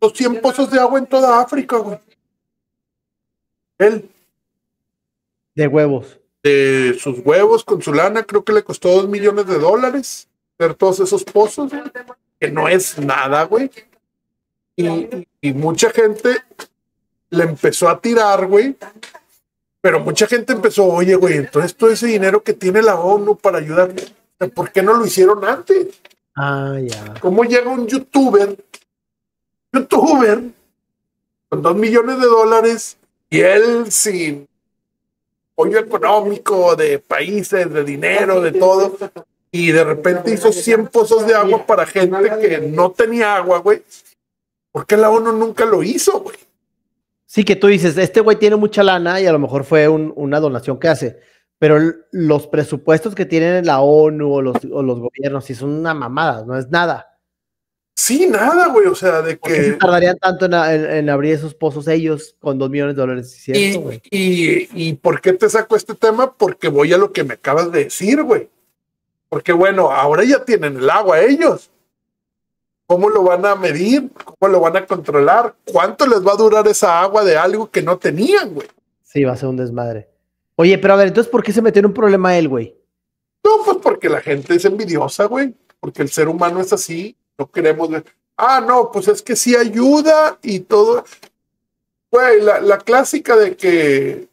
los 100 pozos de agua en toda África, güey. Él. De huevos. De sus huevos con su lana, creo que le costó 2 millones de dólares todos esos pozos, que no es nada, güey. Y, y mucha gente le empezó a tirar, güey. Pero mucha gente empezó, oye, güey, entonces todo ese dinero que tiene la ONU para ayudarme ¿por qué no lo hicieron antes? Ah, ya. ¿Cómo llega un youtuber, youtuber, con dos millones de dólares y él sin apoyo económico de países, de dinero, de todo, y de repente hizo 100 pozos de agua para gente que no tenía agua, güey. ¿Por qué la ONU nunca lo hizo, güey? Sí, que tú dices, este güey tiene mucha lana y a lo mejor fue una donación que hace, pero los presupuestos que tienen la ONU o los, gobiernos, sí son una mamada, no es nada. Sí, nada, güey, o sea, de que... Se tardarían tanto en, abrir esos pozos ellos con dos millones de dólares? y, y, ¿Y por qué te saco este tema? Porque voy a lo que me acabas de decir, güey porque bueno, ahora ya tienen el agua ellos. ¿Cómo lo van a medir? ¿Cómo lo van a controlar? ¿Cuánto les va a durar esa agua de algo que no tenían, güey? Sí, va a ser un desmadre. Oye, pero a ver, entonces, ¿por qué se metió en un problema él, güey? No, pues porque la gente es envidiosa, güey. Porque el ser humano es así. No queremos Ah, no, pues es que sí ayuda y todo. Güey, la clásica de que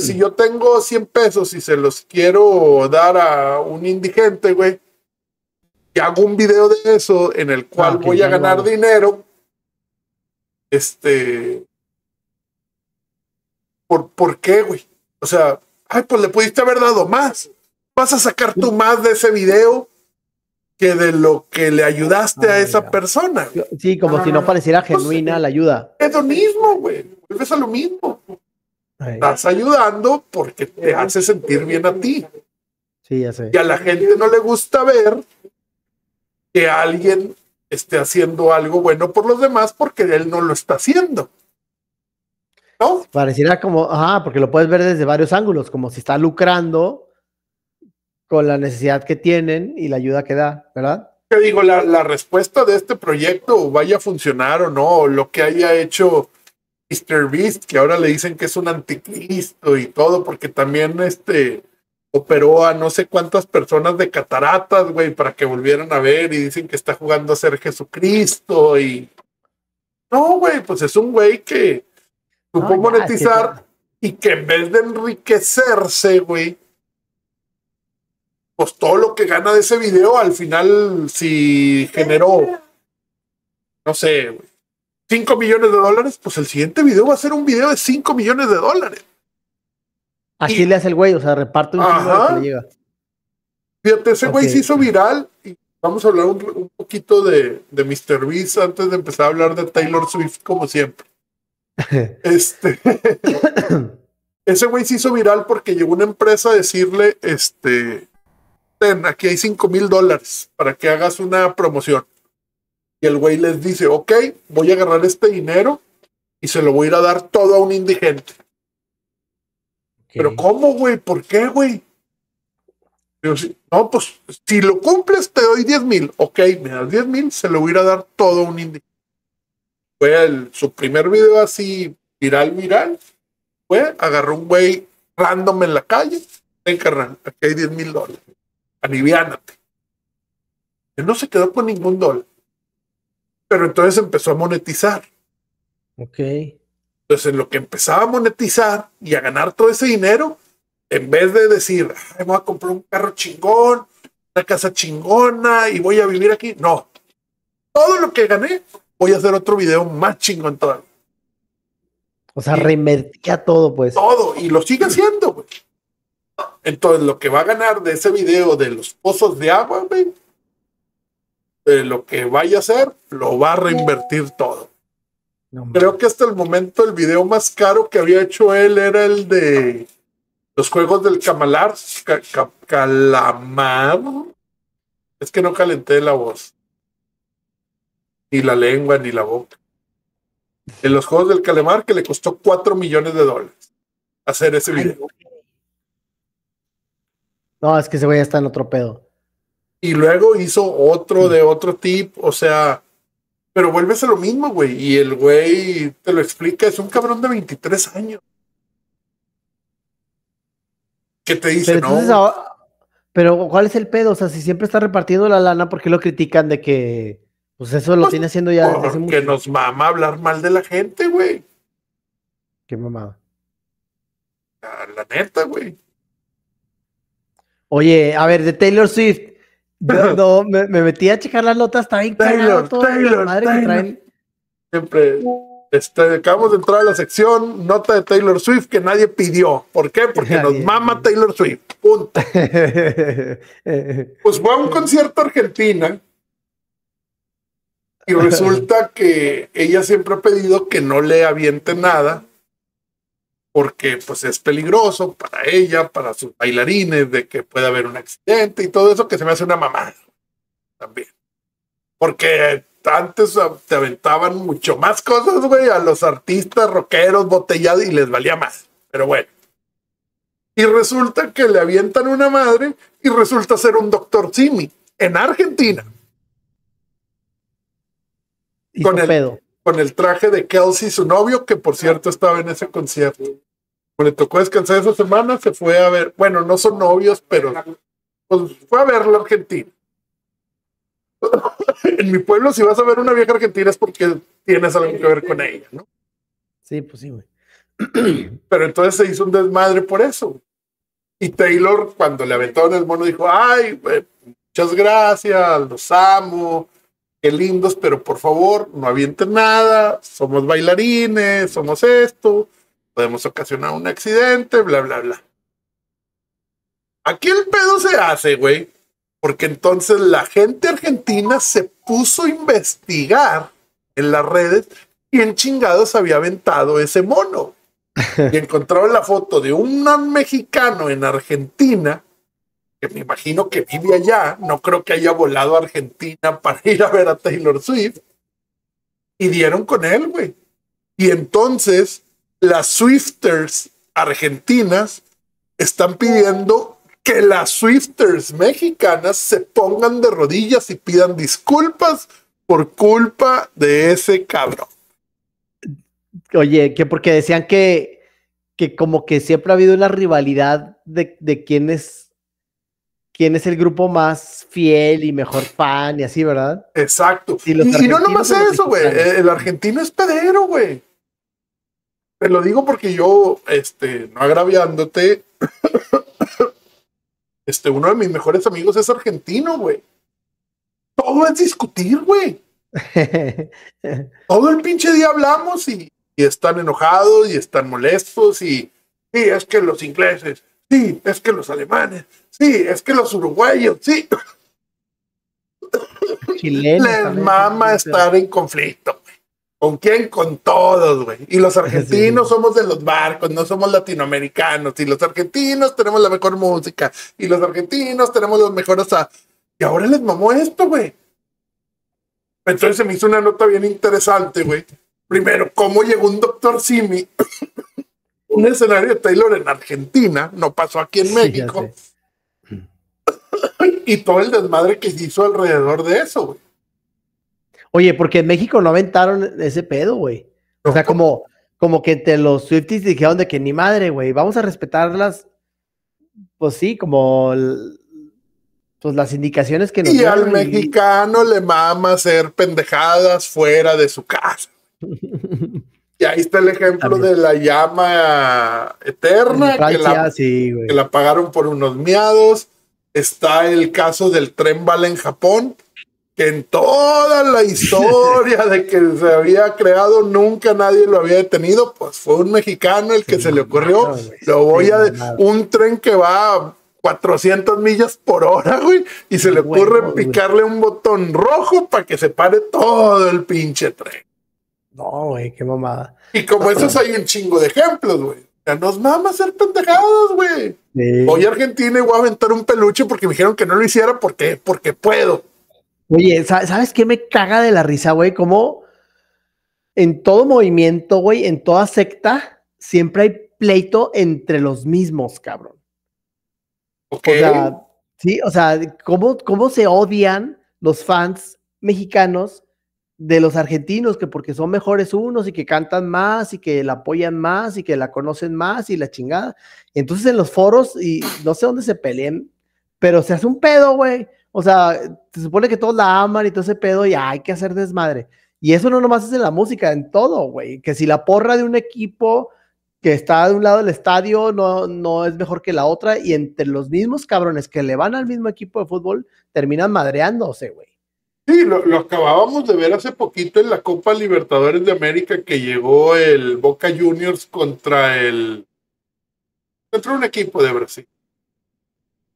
si yo tengo 100 pesos y se los quiero dar a un indigente, güey, y hago un video de eso en el cual ah, voy a ganar dinero, este... ¿Por, ¿Por qué, güey? O sea, ay, pues le pudiste haber dado más. Vas a sacar tú más de ese video que de lo que le ayudaste a ah, esa persona. Sí, como si no ah, pareciera pues, genuina eh, la ayuda. Es lo mismo, güey. es a lo mismo. Estás ayudando porque te hace sentir bien a ti. Sí, ya Y a la gente no le gusta ver que alguien esté haciendo algo bueno por los demás porque él no lo está haciendo. ¿No? Pareciera como, ajá, porque lo puedes ver desde varios ángulos, como si está lucrando con la necesidad que tienen y la ayuda que da, ¿verdad? Te digo, la, la respuesta de este proyecto, vaya a funcionar o no, lo que haya hecho Mr. Beast, que ahora le dicen que es un anticristo y todo, porque también este operó a no sé cuántas personas de cataratas, güey, para que volvieran a ver y dicen que está jugando a ser Jesucristo y... No, güey, pues es un güey que supo monetizar y que en vez de enriquecerse, güey, pues todo lo que gana de ese video al final si generó, no sé, güey, 5 millones de dólares, pues el siguiente video va a ser un video de 5 millones de dólares. Así le hace el güey, o sea, reparte un Fíjate, ese güey se hizo viral y vamos a hablar un, poquito de, Mr. Beast antes de empezar a hablar de Taylor Swift, como siempre. este. ese güey se hizo viral porque llegó una empresa a decirle, este, ten, aquí hay 5 mil dólares para que hagas una promoción. Y el güey les dice, ok, voy a agarrar este dinero y se lo voy a ir a dar todo a un indigente. Pero ¿cómo, güey? ¿Por qué, güey? no, pues si lo cumples te doy 10 mil. Ok, me das 10 mil, se lo voy a ir a dar todo a un indigente. Fue el, su primer video así viral, viral. Fue, agarró un güey random en la calle. Ven, carnal, aquí hay 10 mil dólares. Aliviánate. Él no se quedó con ningún dólar. Pero entonces empezó a monetizar. Ok. Entonces, lo que empezaba a monetizar y a ganar todo ese dinero, en vez de decir, Ay, voy a comprar un carro chingón, una casa chingona y voy a vivir aquí, no. Todo lo que gané, voy a hacer otro video más chingón todavía. O sea, reinvertía todo, pues. Todo, y lo sigue haciendo, güey. Entonces, lo que va a ganar de ese video de los pozos de agua, güey, lo que vaya a hacer, lo va a reinvertir todo. Creo que hasta el momento el video más caro que había hecho él era el de los juegos del camalar, Es que no calenté la voz. Ni la lengua, ni la boca. En los juegos del calamar que le costó 4 millones de dólares hacer ese video. No, es que se vaya a estar en otro pedo y luego hizo otro de otro tipo, o sea, pero vuelves a lo mismo, güey, y el güey te lo explica, es un cabrón de 23 años. qué te dice, pero no. Ah, pero ¿cuál es el pedo? O sea, si siempre está repartiendo la lana, ¿por qué lo critican de que pues eso lo pues, tiene haciendo ya porque nos mama hablar mal de la gente, güey. Qué mamada. Ah, la neta, güey. Oye, a ver, de Taylor Swift, no, me, metí a checar las notas, está bien Taylor, todo, Taylor, madre Siempre. Este, acabamos de entrar a la sección nota de Taylor Swift que nadie pidió. ¿Por qué? Porque nos mama Taylor Swift. Punto. pues fue a un concierto argentina y resulta que ella siempre ha pedido que no le aviente nada porque pues es peligroso para ella, para sus bailarines, de que pueda haber un accidente y todo eso que se me hace una mamada también. Porque antes ah, te aventaban mucho más cosas, güey, a los artistas, rockeros, botellados y les valía más. Pero bueno. Y resulta que le avientan una madre y resulta ser un doctor Simi en Argentina. Y con el pedo con el traje de Kelsey, su novio, que por cierto estaba en ese concierto. Cuando le tocó descansar esa semana, se fue a ver, bueno, no son novios, pero pues, fue a ver la Argentina. en mi pueblo, si vas a ver una vieja argentina es porque tienes algo que ver con ella, ¿no? Sí, pues sí, güey. pero entonces se hizo un desmadre por eso. Y Taylor, cuando le en el mono, dijo, ay, muchas gracias, los amo, qué lindos, pero por favor, no avienten nada, somos bailarines, somos esto, podemos ocasionar un accidente, bla, bla, bla. Aquí el pedo se hace, güey, porque entonces la gente argentina se puso a investigar en las redes y en chingados había aventado ese mono. Y encontraba la foto de un mexicano en Argentina que me imagino que vive allá, no creo que haya volado a Argentina para ir a ver a Taylor Swift, y dieron con él, güey. Y entonces las Swifters argentinas están pidiendo que las Swifters mexicanas se pongan de rodillas y pidan disculpas por culpa de ese cabrón. Oye, que porque decían que, que como que siempre ha habido una rivalidad de, de quién es el grupo más fiel y mejor fan y así, ¿verdad? Exacto. Y, no nomás eso, güey. El argentino es pedero, güey. Te lo digo porque yo, este, no agraviándote, este, uno de mis mejores amigos es argentino, güey. Todo es discutir, güey. Todo el pinche día hablamos y, están enojados y están molestos y, y es que los ingleses sí, es que los alemanes, sí, es que los uruguayos, sí. Chilenos, Les mama estar en conflicto. ¿Con quién? Con todos, güey. Y los argentinos somos de los barcos, no somos latinoamericanos. Y los argentinos tenemos la mejor música. Y los argentinos tenemos los mejores... Y ahora les mamó esto, güey. Entonces se me hizo una nota bien interesante, güey. Primero, cómo llegó un doctor Simi un escenario de Taylor en Argentina, no pasó aquí en México. y todo el desmadre que se hizo alrededor de eso, güey. Oye, porque en México no aventaron ese pedo, güey. o sea, como, como que entre los Swifties dijeron de que ni madre, güey, vamos a respetarlas, pues sí, como pues las indicaciones que nos Y al mexicano le mama hacer pendejadas fuera de su casa. Y ahí está el ejemplo de la llama eterna, que, la, pagaron por unos miados. Está el caso del tren bala en Japón, que en toda la historia de que se había creado nunca nadie lo había detenido, pues fue un mexicano el que se le ocurrió. lo voy a... un tren que va a 400 millas por hora, güey, y se le ocurre picarle un botón rojo para que se pare todo el pinche tren. No, güey, qué mamada. Y como eso, hay un chingo de ejemplos, güey. Ya nos a ser pendejados, güey. Voy a Argentina y voy a aventar un peluche porque me dijeron que no lo hiciera porque, porque puedo. Oye, ¿sabes qué me caga de la risa, güey? Como en todo movimiento, güey, en toda secta, siempre hay pleito entre los mismos, cabrón. O sea, sí, o sea, ¿cómo, cómo se odian los fans mexicanos de los argentinos, que porque son mejores unos y que cantan más y que la apoyan más y que la conocen más y la chingada. Entonces en los foros, y no sé dónde se peleen, pero se hace un pedo, güey. O sea, se supone que todos la aman y todo ese pedo y hay que hacer desmadre. Y eso no nomás es en la música, en todo, güey. Que si la porra de un equipo que está de un lado del estadio no, no es mejor que la otra y entre los mismos cabrones que le van al mismo equipo de fútbol terminan madreándose, güey. Sí, lo, acabábamos de ver hace poquito en la Copa Libertadores de América que llegó el Boca Juniors contra el contra un equipo de Brasil.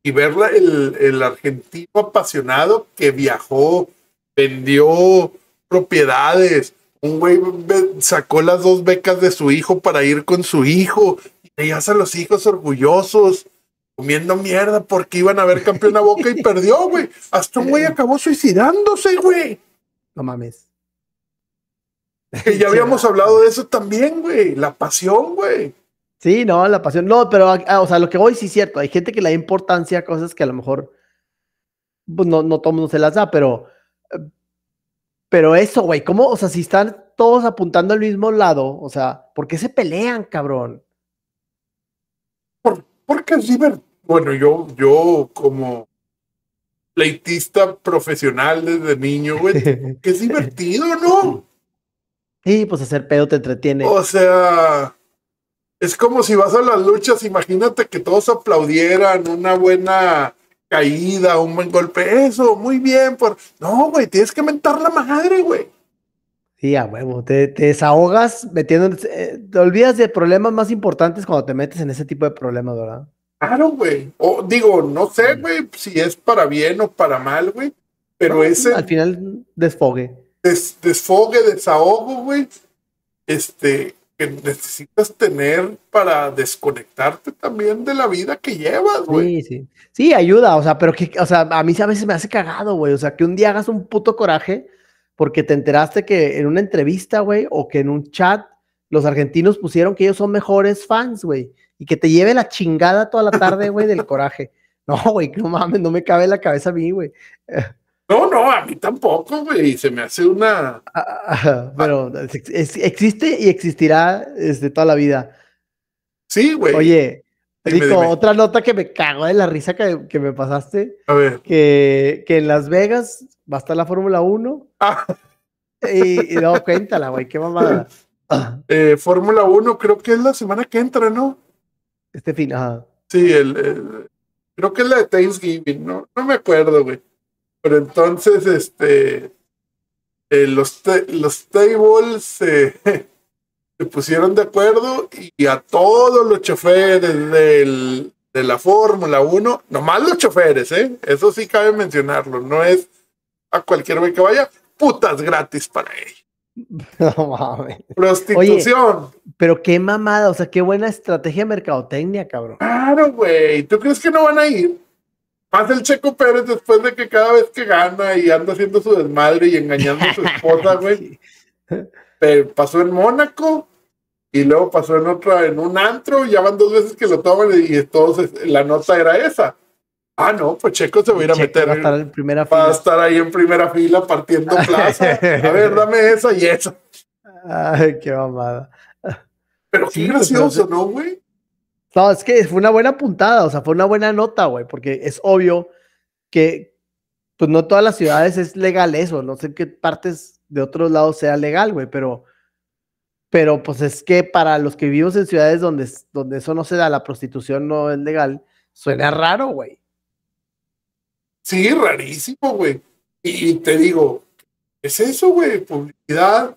Y verla el, el argentino apasionado que viajó, vendió propiedades, un güey sacó las dos becas de su hijo para ir con su hijo, y veías a los hijos orgullosos comiendo mierda porque iban a ver campeón a Boca y perdió, güey. Hasta un güey acabó suicidándose, güey. No mames. ya habíamos hablado de eso también, güey. La pasión, güey. Sí, no, la pasión. No, pero, ah, ah, o sea, lo que voy sí es cierto. Hay gente que le da importancia a cosas que a lo mejor pues, no, no se las da, pero. Eh, pero eso, güey, ¿cómo? O sea, si están todos apuntando al mismo lado, o sea, ¿por qué se pelean, cabrón? Porque es divertido. Bueno, yo, yo como pleitista profesional desde niño, güey, que es divertido, ¿no? Sí, pues hacer pedo te entretiene. O sea, es como si vas a las luchas, imagínate que todos aplaudieran una buena caída, un buen golpe, eso, muy bien, por... No, güey, tienes que mentar la madre, güey huevo, te, te desahogas metiendo eh, te olvidas de problemas más importantes cuando te metes en ese tipo de problemas, ¿verdad? Claro, güey. O digo, no sé, güey, si es para bien o para mal, güey. Pero ese. Al final, desfogue. Des, desfogue, desahogo, güey. Este, que necesitas tener para desconectarte también de la vida que llevas, güey. Sí, sí. Sí, ayuda, o sea, pero que, o sea, a mí a veces me hace cagado, güey. O sea, que un día hagas un puto coraje porque te enteraste que en una entrevista, güey, o que en un chat, los argentinos pusieron que ellos son mejores fans, güey, y que te lleve la chingada toda la tarde, güey, del coraje. No, güey, no mames, no me cabe la cabeza a mí, güey. No, no, a mí tampoco, güey. Se me hace una. Ah, ah, ah, pero existe y existirá desde toda la vida. Sí, güey. Oye, te dijo, otra nota que me cago de la risa que, me pasaste. A ver. Que, que, en Las Vegas va a estar la Fórmula 1. Ah. Y, no, cuéntala, güey, qué mamada. Eh, Fórmula 1, creo que es la semana que entra, ¿no? Este fin, Sí, el, creo que es la de Thanksgiving, ¿no? No me acuerdo, güey. Pero entonces, este. Eh, los, los tables eh, se pusieron de acuerdo y a todos los choferes del, de la Fórmula 1, nomás los choferes, ¿eh? Eso sí cabe mencionarlo, no es a cualquier güey que vaya, putas gratis para él No mames. Prostitución. pero qué mamada, o sea, qué buena estrategia mercadotecnia, cabrón. Claro, güey. ¿Tú crees que no van a ir? Pasa el Checo Pérez después de que cada vez que gana y anda haciendo su desmadre y engañando a su esposa, güey. pasó en Mónaco y luego pasó en otra, en un antro, ya van dos veces que lo toman y entonces la nota era esa Ah, no, pues Checo se va a meter. estar estar ahí en primera fila partiendo plaza. a ver, dame esa y eso. Ay, qué mamada. Pero sí, qué pues, gracioso, ¿no, güey? No, es que fue una buena puntada, o sea, fue una buena nota, güey, porque es obvio que, pues no todas las ciudades es legal eso, no sé qué partes de otros lados sea legal, güey, pero, pero pues es que para los que vivimos en ciudades donde, donde eso no se da, la prostitución no es legal, suena raro, güey. Sí, rarísimo, güey. Y, te digo, es eso, güey, publicidad.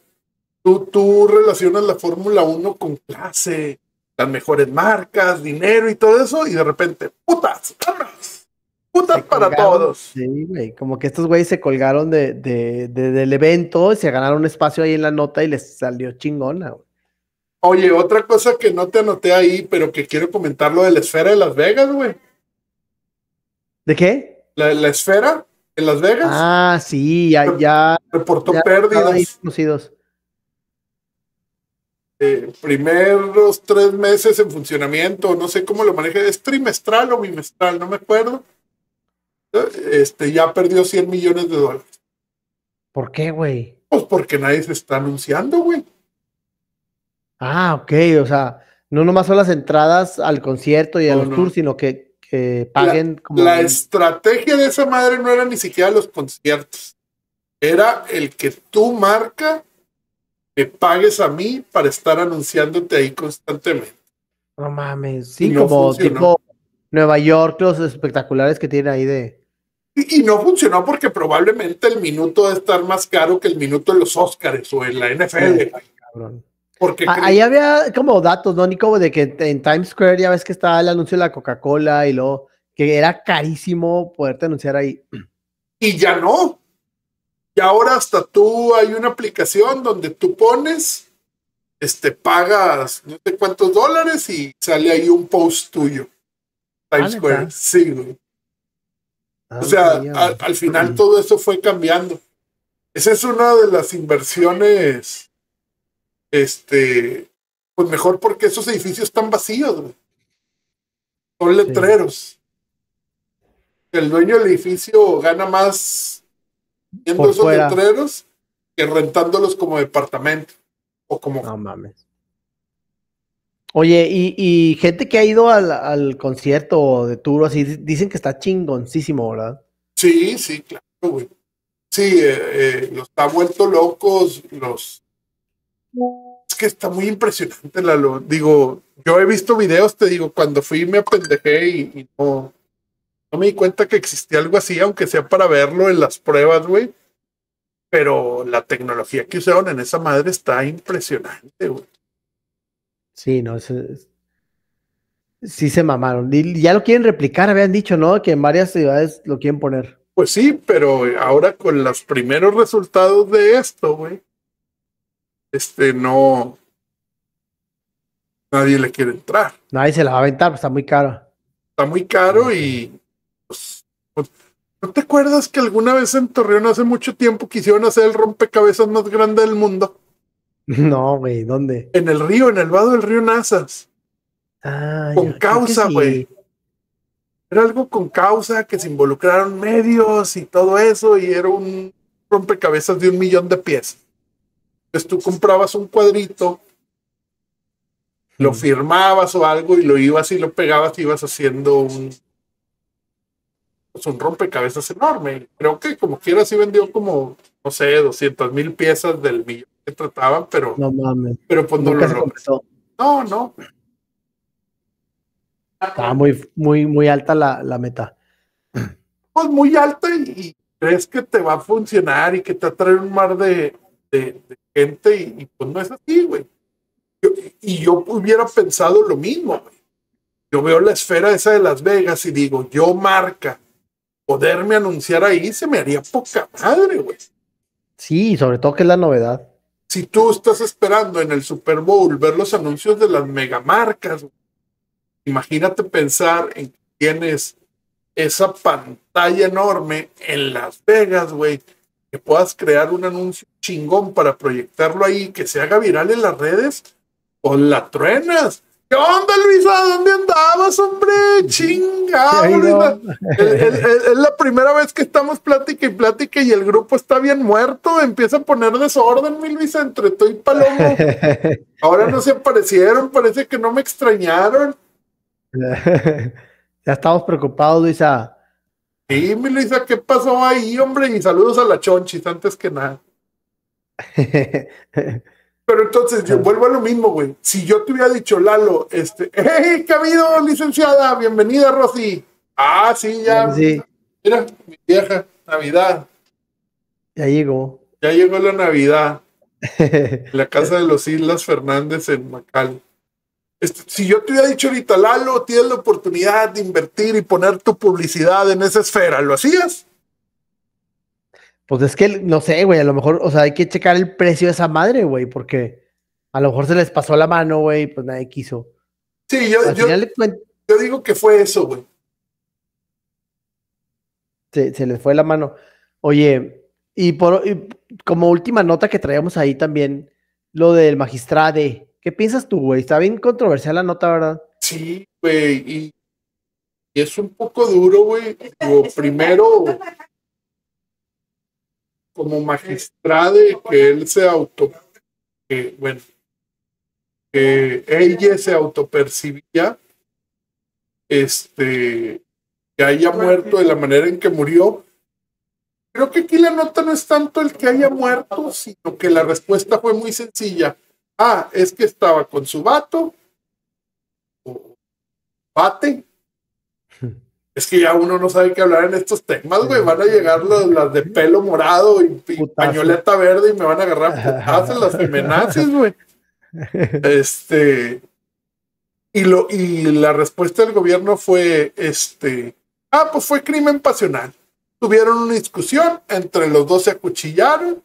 Tú, tú relacionas la Fórmula 1 con clase, las mejores marcas, dinero y todo eso, y de repente, putas, putas, putas para todos. Sí, güey, como que estos güeyes se colgaron de, del evento, y se ganaron espacio ahí en la nota y les salió chingona, güey. Oye, otra cosa que no te anoté ahí, pero que quiero comentar lo de la esfera de Las Vegas, güey. ¿De qué? la, esfera en Las Vegas. Ah, sí, ya. reportó pérdidas. Eh, primeros tres meses en funcionamiento, no sé cómo lo maneje es trimestral o bimestral, no me acuerdo. Eh, este ya perdió 100 millones de dólares. ¿Por qué, güey? Pues porque nadie se está anunciando, güey. Ah, ok, o sea, no nomás son las entradas al concierto y a los tours, sino que eh, paguen la, como. La estrategia de esa madre no era ni siquiera los conciertos. Era el que tu marca me pagues a mí para estar anunciándote ahí constantemente. No mames, sí, como tipo Nueva York, los espectaculares que tiene ahí de. Y, no funcionó porque probablemente el minuto de estar más caro que el minuto de los Óscares o en la NFL. cabrón. Ahí había como datos, ¿no, Nico? De que en Times Square ya ves que estaba el anuncio de la Coca-Cola y luego que era carísimo poderte anunciar ahí. Y ya no. Y ahora hasta tú hay una aplicación donde tú pones, este, pagas no sé cuántos dólares y sale ahí un post tuyo. Times ah, Square, sí, ah, o sea, al final todo eso fue cambiando. Esa es una de las inversiones este, pues mejor porque esos edificios están vacíos, güey. Son letreros. El dueño del edificio gana más viendo esos letreros que rentándolos como departamento o como. No Oye, y, gente que ha ido al, al concierto de Turo, así dicen que está chingoncísimo, ¿verdad? Sí, sí, claro, güey. Sí, eh, eh, los ha vuelto locos, los es que está muy impresionante, Lalo. Digo, yo he visto videos, te digo, cuando fui me apendejé y, no, me di cuenta que existía algo así, aunque sea para verlo en las pruebas, güey. Pero la tecnología que usaron en esa madre está impresionante, güey. Sí, no, sí se mamaron. ya lo quieren replicar, habían dicho, ¿no? Que en varias ciudades lo quieren poner. Pues sí, pero ahora con los primeros resultados de esto, güey, este no nadie le quiere entrar. Nadie se la va a aventar, pues, está muy caro. Está muy caro y pues, ¿no te acuerdas que alguna vez en Torreón hace mucho tiempo quisieron hacer el rompecabezas más grande del mundo? No, güey, ¿dónde? En el río, en el vado del río Nazas. Ah, con causa, güey. Era algo con causa que se involucraron medios y todo eso y era un rompecabezas de un millón de piezas pues tú comprabas un cuadrito, lo firmabas o algo y lo ibas y lo pegabas y ibas haciendo un, pues, un rompecabezas enorme. Creo que como quiera sí vendió como, no sé, 200 mil piezas del millón que trataban, pero... No mames. Pero pues no lo No, no. Estaba muy, muy, muy alta la, meta. Pues muy alta y, crees que te va a funcionar y que te atrae un mar de, de, gente y, pues no es así, güey. y yo hubiera pensado lo mismo, Yo veo la esfera esa de Las Vegas y digo, yo marca, poderme anunciar ahí se me haría poca madre, güey. Sí, sobre todo que es la novedad. Si tú estás esperando en el Super Bowl ver los anuncios de las megamarcas, imagínate pensar en que tienes esa pantalla enorme en Las Vegas, güey, que puedas crear un anuncio chingón para proyectarlo ahí, que se haga viral en las redes, o pues la truenas. ¿Qué onda, Luisa? ¿Dónde andabas, hombre? Chingado, Es, es, la primera vez que estamos plática y plática y el grupo está bien muerto. Empieza a poner desorden, mi Luisa, entre tú y Palomo. Ahora no se aparecieron, parece que no me extrañaron. Ya estamos preocupados, Luisa. Sí, Luisa, ¿qué pasó ahí, hombre? Y saludos a la chonchis antes que nada. Pero entonces yo vuelvo a lo mismo, güey. Si yo te hubiera dicho, Lalo, este, hey, ¿qué habido, licenciada? Bienvenida, Rosy. Ah, sí, ya. Mira, mi vieja, Navidad. Ya llegó. Ya llegó la Navidad. la casa de los Islas Fernández en Macal. Este, si yo te hubiera dicho ahorita, Lalo, tienes la oportunidad de invertir y poner tu publicidad en esa esfera, ¿lo hacías? Pues es que, no sé, güey, a lo mejor, o sea, hay que checar el precio de esa madre, güey, porque a lo mejor se les pasó la mano, güey, pues nadie quiso. Sí, yo, digo que fue eso, güey. Se, se, les fue la mano. Oye, y, por, y como última nota que traíamos ahí también, lo del magistrade. ¿Qué piensas tú, güey? Está bien controversial la nota, ¿verdad? Sí, güey, y, es un poco duro, güey. primero, como magistrado, que él se auto... bueno, que ella se autopercibía, este, que haya muerto de la manera en que murió. Creo que aquí la nota no es tanto el que haya muerto, sino que la respuesta fue muy sencilla Ah, es que estaba con su vato. O bate. Es que ya uno no sabe qué hablar en estos temas, güey. Van a llegar las, de pelo morado y, pañoleta verde y me van a agarrar putazos las amenazas, güey. Este. Y, lo, y la respuesta del gobierno fue: este. Ah, pues fue crimen pasional. Tuvieron una discusión, entre los dos se acuchillaron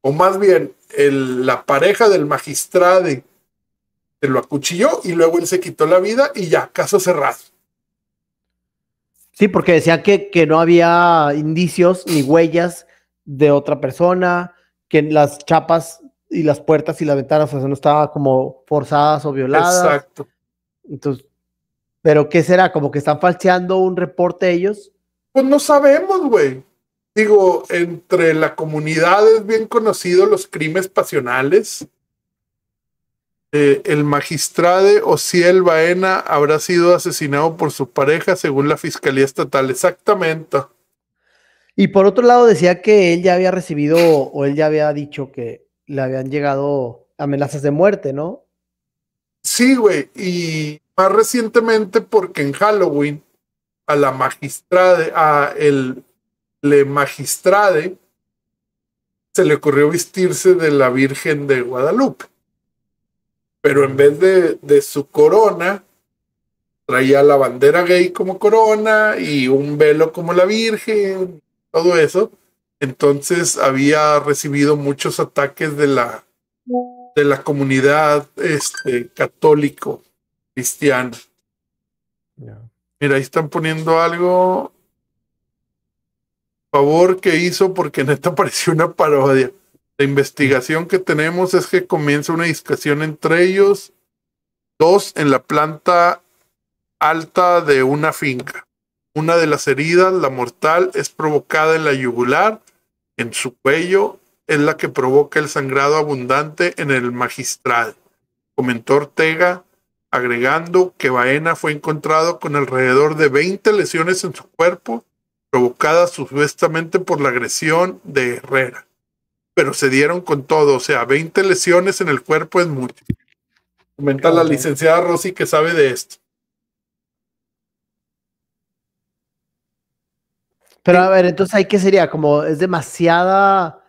o más bien la pareja del magistrado se lo acuchilló y luego él se quitó la vida y ya, caso cerrado. Sí, porque decía que, que no había indicios ni huellas de otra persona, que las chapas y las puertas y las ventanas no estaban como forzadas o violadas. Exacto. Entonces, ¿pero qué será? ¿Como que están falseando un reporte ellos? Pues no sabemos, güey digo, entre la comunidad es bien conocido los crímenes pasionales. Eh, el magistrade el Baena habrá sido asesinado por su pareja, según la Fiscalía Estatal. Exactamente. Y por otro lado, decía que él ya había recibido o él ya había dicho que le habían llegado amenazas de muerte, ¿no? Sí, güey. Y más recientemente, porque en Halloween, a la magistrada, a el le magistrade se le ocurrió vestirse de la Virgen de Guadalupe. Pero en vez de, de su corona, traía la bandera gay como corona y un velo como la Virgen, todo eso. Entonces había recibido muchos ataques de la, de la comunidad este, católico cristiana. Mira, ahí están poniendo algo favor que hizo porque neta pareció una parodia. La investigación que tenemos es que comienza una discusión entre ellos, dos en la planta alta de una finca. Una de las heridas, la mortal, es provocada en la yugular, en su cuello, es la que provoca el sangrado abundante en el magistral, comentó Ortega, agregando que Baena fue encontrado con alrededor de 20 lesiones en su cuerpo provocada supuestamente por la agresión de Herrera. Pero se dieron con todo, o sea, 20 lesiones en el cuerpo es mucho. Comenta la licenciada Rosy que sabe de esto. Pero a ver, entonces hay que sería como es demasiada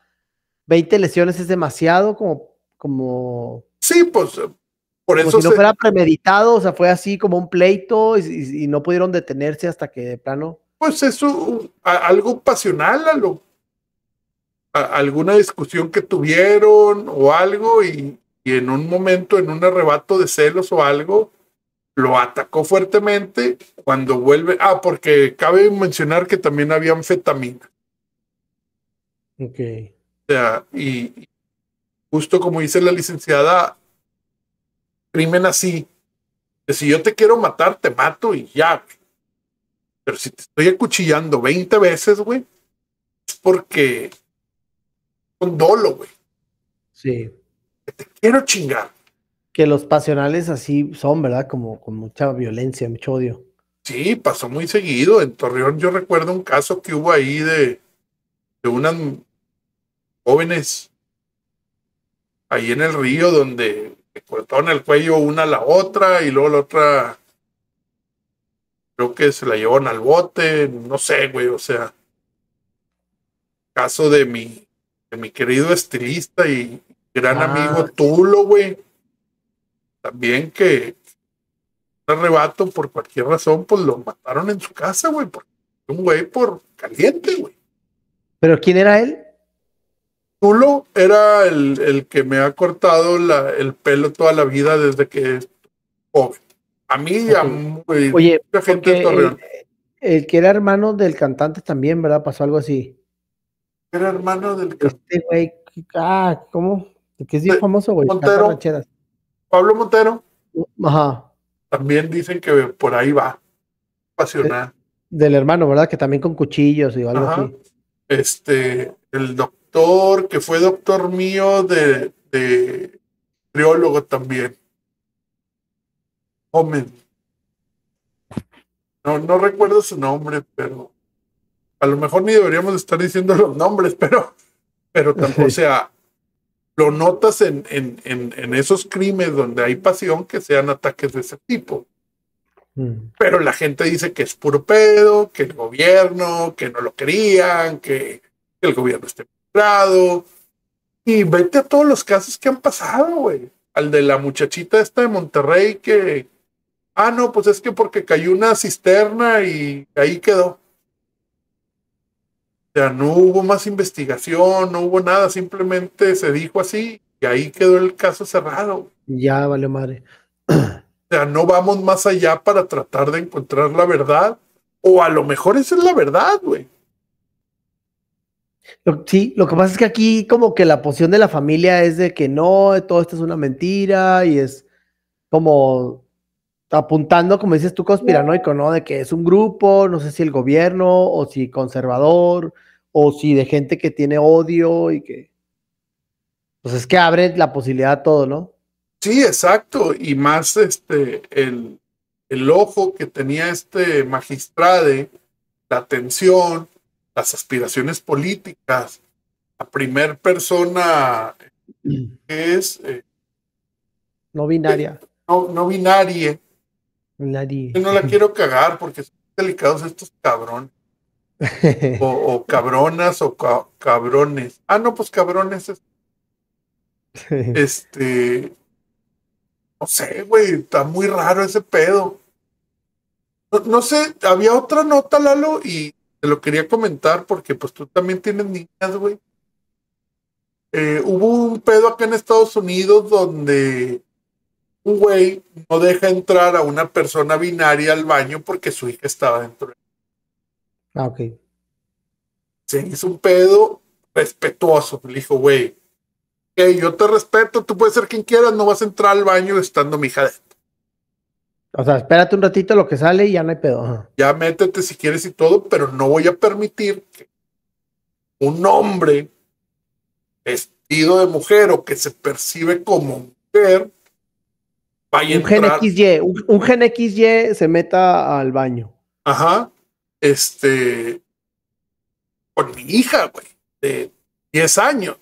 20 lesiones es demasiado como como Sí, pues por eso si no fuera premeditado, o sea, fue así como un pleito y no pudieron detenerse hasta que de plano pues es algo pasional, a lo, alguna discusión que tuvieron o algo y, en un momento, en un arrebato de celos o algo, lo atacó fuertemente cuando vuelve. Ah, porque cabe mencionar que también había anfetamina. Ok. O sea, y justo como dice la licenciada, crimen así. Que si yo te quiero matar, te mato y ya. Pero si te estoy acuchillando 20 veces, güey, es porque con dolo, güey. Sí. te quiero chingar. Que los pasionales así son, ¿verdad? Como con mucha violencia, mucho odio. Sí, pasó muy seguido. En Torreón yo recuerdo un caso que hubo ahí de, de unas jóvenes ahí en el río donde le cortaron el cuello una a la otra y luego la otra creo que se la llevan al bote, no sé, güey, o sea, caso de mi, de mi querido estilista y gran ah, amigo Tulo, güey, también que arrebato por cualquier razón, pues lo mataron en su casa, güey, por, un güey por caliente, güey. ¿Pero quién era él? Tulo era el, que me ha cortado el pelo toda la vida desde que es joven. A mí, Oye, gente El, que era hermano del cantante también, ¿verdad? Pasó algo así. Era hermano del cantante. Este ah, ¿cómo? ¿Qué es famoso, güey. Montero. Pablo Montero. Ajá. También dicen que por ahí va. Apasionada. del hermano, ¿verdad? Que también con cuchillos y algo así. Este, el doctor, que fue doctor mío de, de también. No, recuerdo su nombre, pero a lo mejor ni deberíamos estar diciendo los nombres, pero, pero tampoco, o sea, lo notas en, esos crímenes donde hay pasión que sean ataques de ese tipo. Mm. Pero la gente dice que es puro pedo, que el gobierno, que no lo querían, que, el gobierno esté entrado. Y vete a todos los casos que han pasado, güey. Al de la muchachita esta de Monterrey que, Ah, no, pues es que porque cayó una cisterna y ahí quedó. O sea, no hubo más investigación, no hubo nada, simplemente se dijo así y ahí quedó el caso cerrado. Ya, vale madre. O sea, no vamos más allá para tratar de encontrar la verdad. O a lo mejor esa es la verdad, güey. Sí, lo que pasa es que aquí como que la posición de la familia es de que no, todo esto es una mentira y es como apuntando, como dices tú, conspiranoico, ¿no? De que es un grupo, no sé si el gobierno o si conservador o si de gente que tiene odio y que... Pues es que abre la posibilidad a todo, ¿no? Sí, exacto. Y más este, el, ojo que tenía este magistrade, la atención, las aspiraciones políticas, la primer persona que es... Eh, no binaria. no, no binaria Nadie. Yo no la quiero cagar porque son delicados estos cabrones. o, cabronas o cabrones. Ah, no, pues cabrones. Es... este. No sé, güey, está muy raro ese pedo. No, sé, había otra nota, Lalo, y te lo quería comentar porque pues tú también tienes niñas, güey. Eh, hubo un pedo acá en Estados Unidos donde un güey no deja entrar a una persona binaria al baño porque su hija estaba dentro. Ah, ok. Se hizo un pedo respetuoso. Le dijo, güey, yo te respeto, tú puedes ser quien quieras, no vas a entrar al baño estando mi hija dentro. O sea, espérate un ratito lo que sale y ya no hay pedo. Ya métete si quieres y todo, pero no voy a permitir que un hombre vestido de mujer o que se percibe como mujer un Gen XY, un, un Gen XY se meta al baño. Ajá. Este. Con mi hija, güey, de 10 años.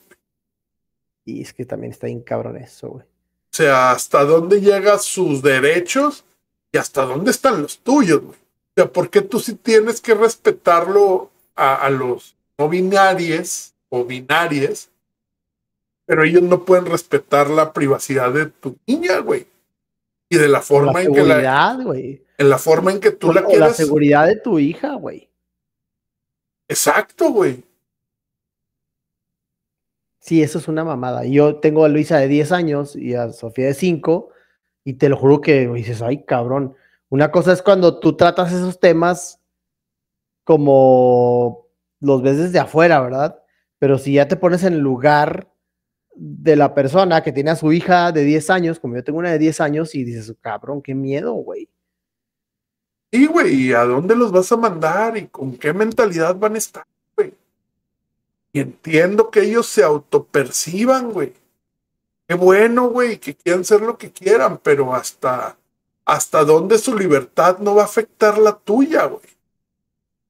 Y es que también está bien cabrón eso, güey. O sea, hasta dónde llegan sus derechos y hasta dónde están los tuyos, güey. O sea, ¿por qué tú sí tienes que respetarlo a, los no binarios o binarias? Pero ellos no pueden respetar la privacidad de tu niña, güey y de la forma en que la seguridad, güey. en la forma en que tú la quieras. la seguridad de tu hija, güey. Exacto, güey. Sí, eso es una mamada. Yo tengo a Luisa de 10 años y a Sofía de 5 y te lo juro que dices, ay, cabrón. Una cosa es cuando tú tratas esos temas como los ves desde afuera, ¿verdad? Pero si ya te pones en el lugar de la persona que tiene a su hija de 10 años, como yo tengo una de 10 años, y dices, cabrón, qué miedo, güey. Sí, güey, ¿y a dónde los vas a mandar y con qué mentalidad van a estar, güey? Y entiendo que ellos se autoperciban, güey. Qué bueno, güey, que quieran ser lo que quieran, pero hasta, hasta dónde su libertad no va a afectar la tuya, güey.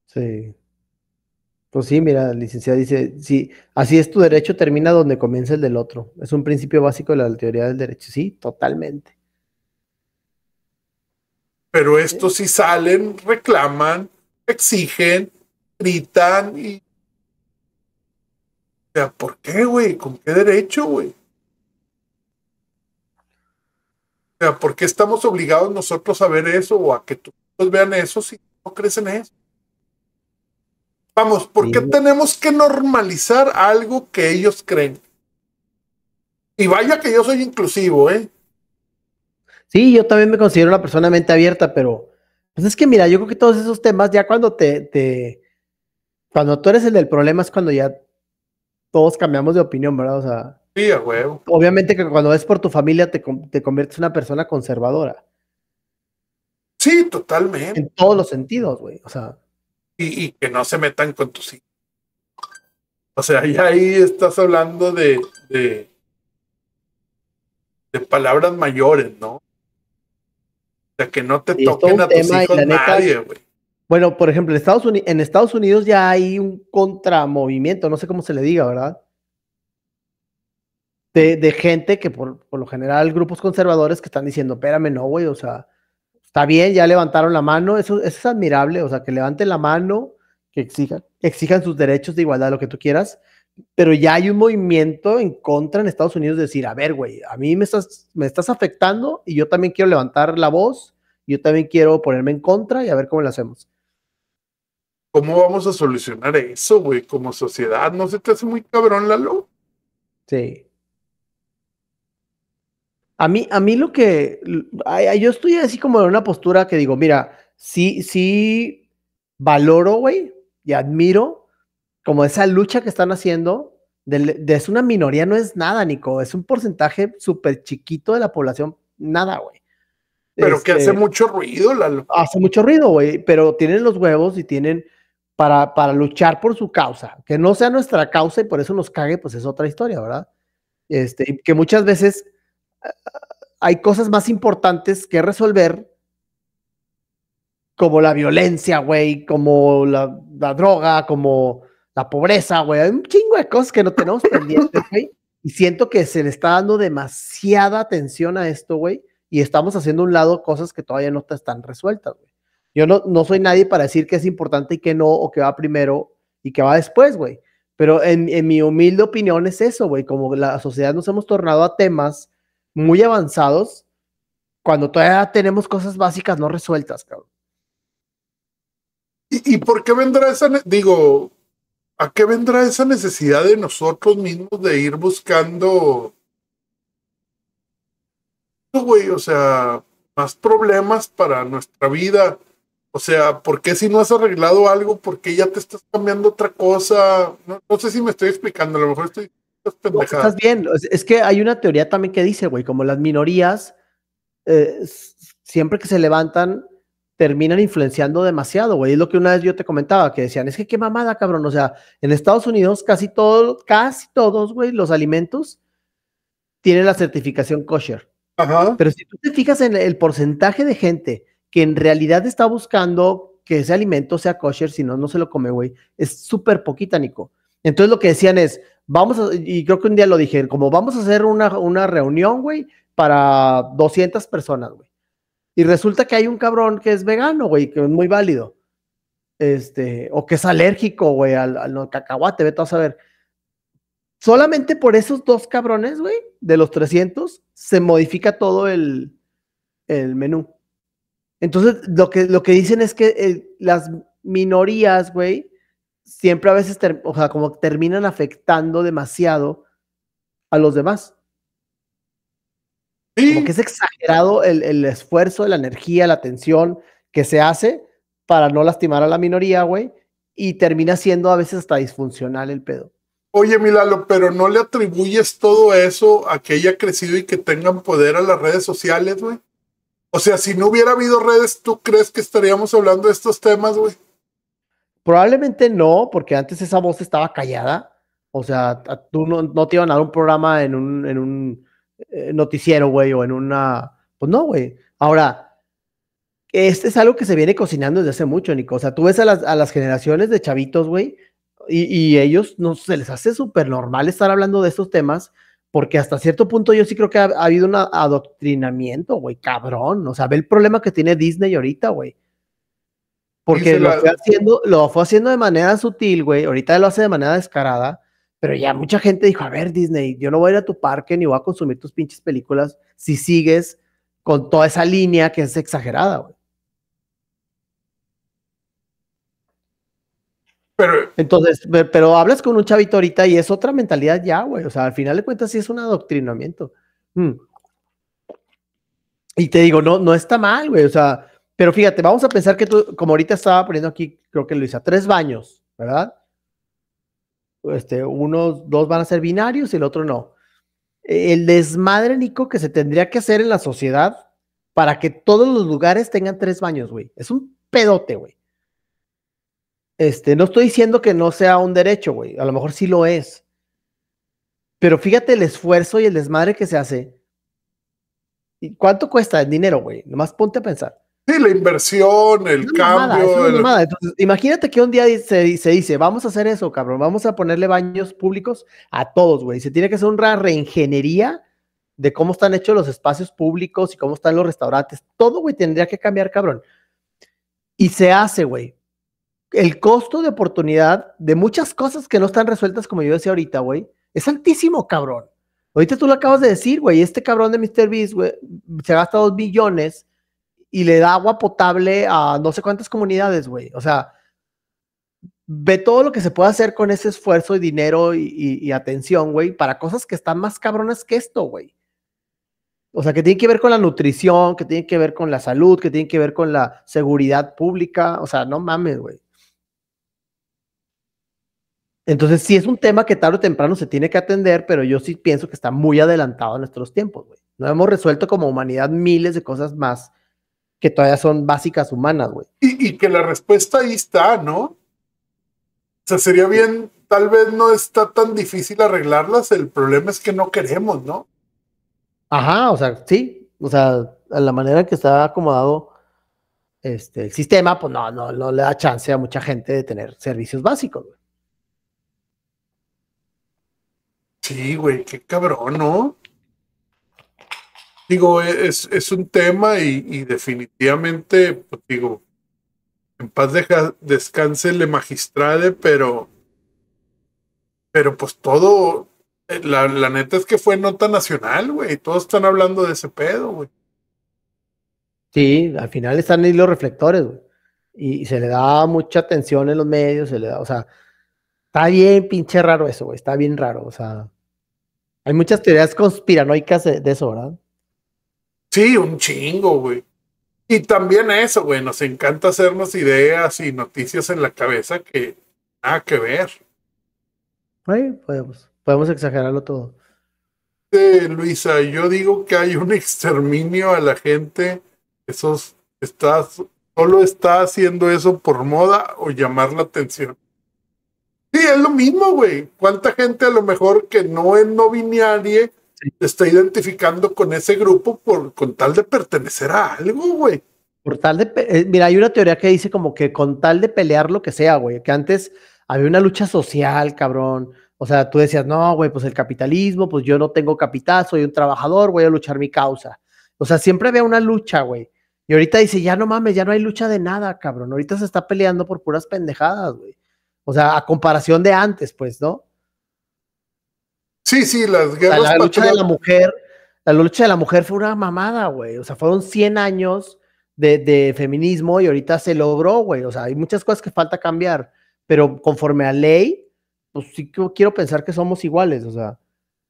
Sí. Pues sí, mira, la licenciada dice, sí, así es tu derecho, termina donde comienza el del otro. Es un principio básico de la teoría del derecho. Sí, totalmente. Pero estos sí salen, reclaman, exigen, gritan y... O sea, ¿por qué, güey? ¿Con qué derecho, güey? O sea, ¿por qué estamos obligados nosotros a ver eso o a que todos vean eso si no crecen eso? Vamos, ¿por qué tenemos que normalizar algo que ellos creen? Y vaya que yo soy inclusivo, ¿eh? Sí, yo también me considero una persona mente abierta, pero pues es que mira, yo creo que todos esos temas ya cuando te, te cuando tú eres el del problema es cuando ya todos cambiamos de opinión, ¿verdad? O sea, sí, a huevo. Obviamente que cuando es por tu familia te, te conviertes en una persona conservadora. Sí, totalmente. En todos los sentidos, güey. O sea, y, que no se metan con tus hijos. O sea, ya ahí estás hablando de, de, palabras mayores, ¿no? O sea, que no te toquen a tus hijos nadie, güey. Bueno, por ejemplo, en Estados, Unidos, en Estados Unidos ya hay un contramovimiento, no sé cómo se le diga, ¿verdad? De, de gente que por, por lo general grupos conservadores que están diciendo, espérame, no, güey, o sea, está bien, ya levantaron la mano, eso, es admirable, o sea, que levanten la mano, que exijan, exijan sus derechos de igualdad, lo que tú quieras, pero ya hay un movimiento en contra en Estados Unidos de decir, a ver, güey, a mí me estás, me estás afectando y yo también quiero levantar la voz, yo también quiero ponerme en contra y a ver cómo lo hacemos. ¿Cómo vamos a solucionar eso, güey, como sociedad? ¿No se te hace muy cabrón, Lalo? Sí. A mí, a mí lo que, yo estoy así como en una postura que digo, mira, sí, sí valoro, güey, y admiro como esa lucha que están haciendo. De, es una minoría, no es nada, Nico, es un porcentaje súper chiquito de la población, nada, güey. Pero que hace este, mucho ruido, Hace mucho ruido, güey, pero tienen los huevos y tienen para, para luchar por su causa. Que no sea nuestra causa y por eso nos cague, pues es otra historia, ¿verdad? Este, que muchas veces hay cosas más importantes que resolver, como la violencia, güey, como la, droga, como la pobreza, güey. Hay un chingo de cosas que no tenemos pendientes, güey. Y siento que se le está dando demasiada atención a esto, güey. Y estamos haciendo a un lado cosas que todavía no están resueltas, güey. Yo no, no soy nadie para decir que es importante y que no, o que va primero y que va después, güey. Pero en, en mi humilde opinión es eso, güey. Como la sociedad nos hemos tornado a temas muy avanzados cuando todavía tenemos cosas básicas no resueltas, cabrón. ¿Y, por qué vendrá esa, digo, a qué vendrá esa necesidad de nosotros mismos de ir buscando, güey, o sea, más problemas para nuestra vida? O sea, ¿por qué si no has arreglado algo? ¿Por qué ya te estás cambiando otra cosa? No, no sé si me estoy explicando, a lo mejor estoy pues, estás bien. Es que hay una teoría también que dice, güey, como las minorías, eh, siempre que se levantan, terminan influenciando demasiado, güey. Es lo que una vez yo te comentaba, que decían, es que qué mamada, cabrón. O sea, en Estados Unidos casi todos, casi todos, güey, los alimentos tienen la certificación kosher. Pero si tú te fijas en el porcentaje de gente que en realidad está buscando que ese alimento sea kosher, si no, no se lo come, güey, es súper poquita, Nico. Entonces lo que decían es, vamos a, y creo que un día lo dije, como vamos a hacer una, una reunión, güey, para 200 personas, güey. Y resulta que hay un cabrón que es vegano, güey, que es muy válido. Este, o que es alérgico, güey, al, al cacahuate, vete a ver. Solamente por esos dos cabrones, güey, de los 300, se modifica todo el, menú. Entonces, lo que, lo que dicen es que eh, las minorías, güey, siempre a veces, o sea, como terminan afectando demasiado a los demás. ¿Sí? Como que es exagerado el, el, esfuerzo, la energía, la atención que se hace para no lastimar a la minoría, güey, y termina siendo a veces hasta disfuncional el pedo. Oye, Milalo, pero no le atribuyes todo eso a que haya crecido y que tengan poder a las redes sociales, güey. O sea, si no hubiera habido redes, ¿tú crees que estaríamos hablando de estos temas, güey? Probablemente no, porque antes esa voz estaba callada. O sea, tú no, te iban a dar un programa en un, en un eh, noticiero, güey, o en una... Pues no, güey. Ahora, este es algo que se viene cocinando desde hace mucho, Nico. O sea, tú ves a las, generaciones de chavitos, güey, y, y, ellos no se les hace súper normal estar hablando de estos temas, porque hasta cierto punto yo sí creo que ha, ha habido un adoctrinamiento, güey, cabrón. O sea, ve el problema que tiene Disney ahorita, güey. Porque lo, fue haciendo, lo fue haciendo de manera sutil, güey. Ahorita lo hace de manera descarada. Pero ya mucha gente dijo, a ver, Disney, yo no voy a ir a tu parque ni voy a consumir tus pinches películas si sigues con toda esa línea que es exagerada, güey. Pero, Entonces, pero hablas con un chavito ahorita y es otra mentalidad ya, güey. O sea, al final de cuentas sí es un adoctrinamiento. Mm. Y te digo, no, no está mal, güey. O sea, pero fíjate, vamos a pensar que tú, como ahorita estaba poniendo aquí, creo que lo hice, tres baños, ¿verdad? Este, unos, dos van a ser binarios y el otro no. El desmadre, Nico, que se tendría que hacer en la sociedad para que todos los lugares tengan tres baños, güey. Es un pedote, güey. Este, no estoy diciendo que no sea un derecho, güey. A lo mejor sí lo es. Pero fíjate el esfuerzo y el desmadre que se hace. ¿Y cuánto cuesta el dinero, güey? Nomás ponte a pensar. Sí, la inversión, el cambio. imagínate que un día se, se, dice, vamos a hacer eso, cabrón, vamos a ponerle baños públicos a todos, güey. Se tiene que hacer una reingeniería de cómo están hechos los espacios públicos y cómo están los restaurantes. Todo, güey, tendría que cambiar, cabrón. Y se hace, güey. El costo de oportunidad de muchas cosas que no están resueltas, como yo decía ahorita, güey, es altísimo, cabrón. Ahorita tú lo acabas de decir, güey, este cabrón de Mr. Beast, güey, se gasta dos billones y le da agua potable a no sé cuántas comunidades, güey. O sea, ve todo lo que se puede hacer con ese esfuerzo y dinero y, atención, güey, para cosas que están más cabronas que esto, güey. O sea, que tienen que ver con la nutrición, que tienen que ver con la salud, que tienen que ver con la seguridad pública. O sea, no mames, güey. Entonces, sí es un tema que tarde o temprano se tiene que atender, pero yo sí pienso que está muy adelantado a nuestros tiempos, güey. No hemos resuelto como humanidad miles de cosas más que todavía son básicas humanas, güey. Y, que la respuesta ahí está, ¿no? O sea, sería bien, tal vez no está tan difícil arreglarlas, el problema es que no queremos, ¿no? Ajá, o sea, sí, o sea, a la manera que está acomodado este, el sistema, pues no, no, no le da chance a mucha gente de tener servicios básicos, güey. Sí, güey, qué cabrón, ¿no? digo, e, es, es un tema y, definitivamente, pues, digo, en paz descanse le magistrade, pero, pero pues todo, eh, la, neta es que fue nota nacional, güey, todos están hablando de ese pedo, güey. Sí, al final están ahí los reflectores, güey. Y, se le da mucha atención en los medios, se le da, o sea, está bien pinche raro eso, güey, está bien raro, o sea, hay muchas teorías conspiranoicas de eso, ¿verdad? Sí, un chingo, güey. Y también eso, güey, nos encanta hacernos ideas y noticias en la cabeza que nada que ver. podemos, podemos exagerarlo todo. Luisa, yo digo que hay un exterminio a la gente. Eso está solo está haciendo eso por moda o llamar la atención. Sí, es lo mismo, güey. ¿Cuánta gente a lo mejor que no es no te está identificando con ese grupo por, con tal de pertenecer a algo, güey. Por tal de, eh, mira, hay una teoría que dice como que con tal de pelear lo que sea, güey, que antes había una lucha social, cabrón. O sea, tú decías, no, güey, pues el capitalismo, pues yo no tengo capital, soy un trabajador, voy a luchar mi causa. O sea, siempre había una lucha, güey. Y ahorita dice, ya no mames, ya no hay lucha de nada, cabrón. Ahorita se está peleando por puras pendejadas, güey. O sea, a comparación de antes, pues, ¿no? Sí, sí, las guerras. la, lucha de la mujer, la lucha de la mujer fue una mamada, güey. O sea, fueron 100 años de, feminismo y ahorita se logró, güey. O sea, hay muchas cosas que falta cambiar, pero conforme a ley, pues sí quiero pensar que somos iguales, o sea.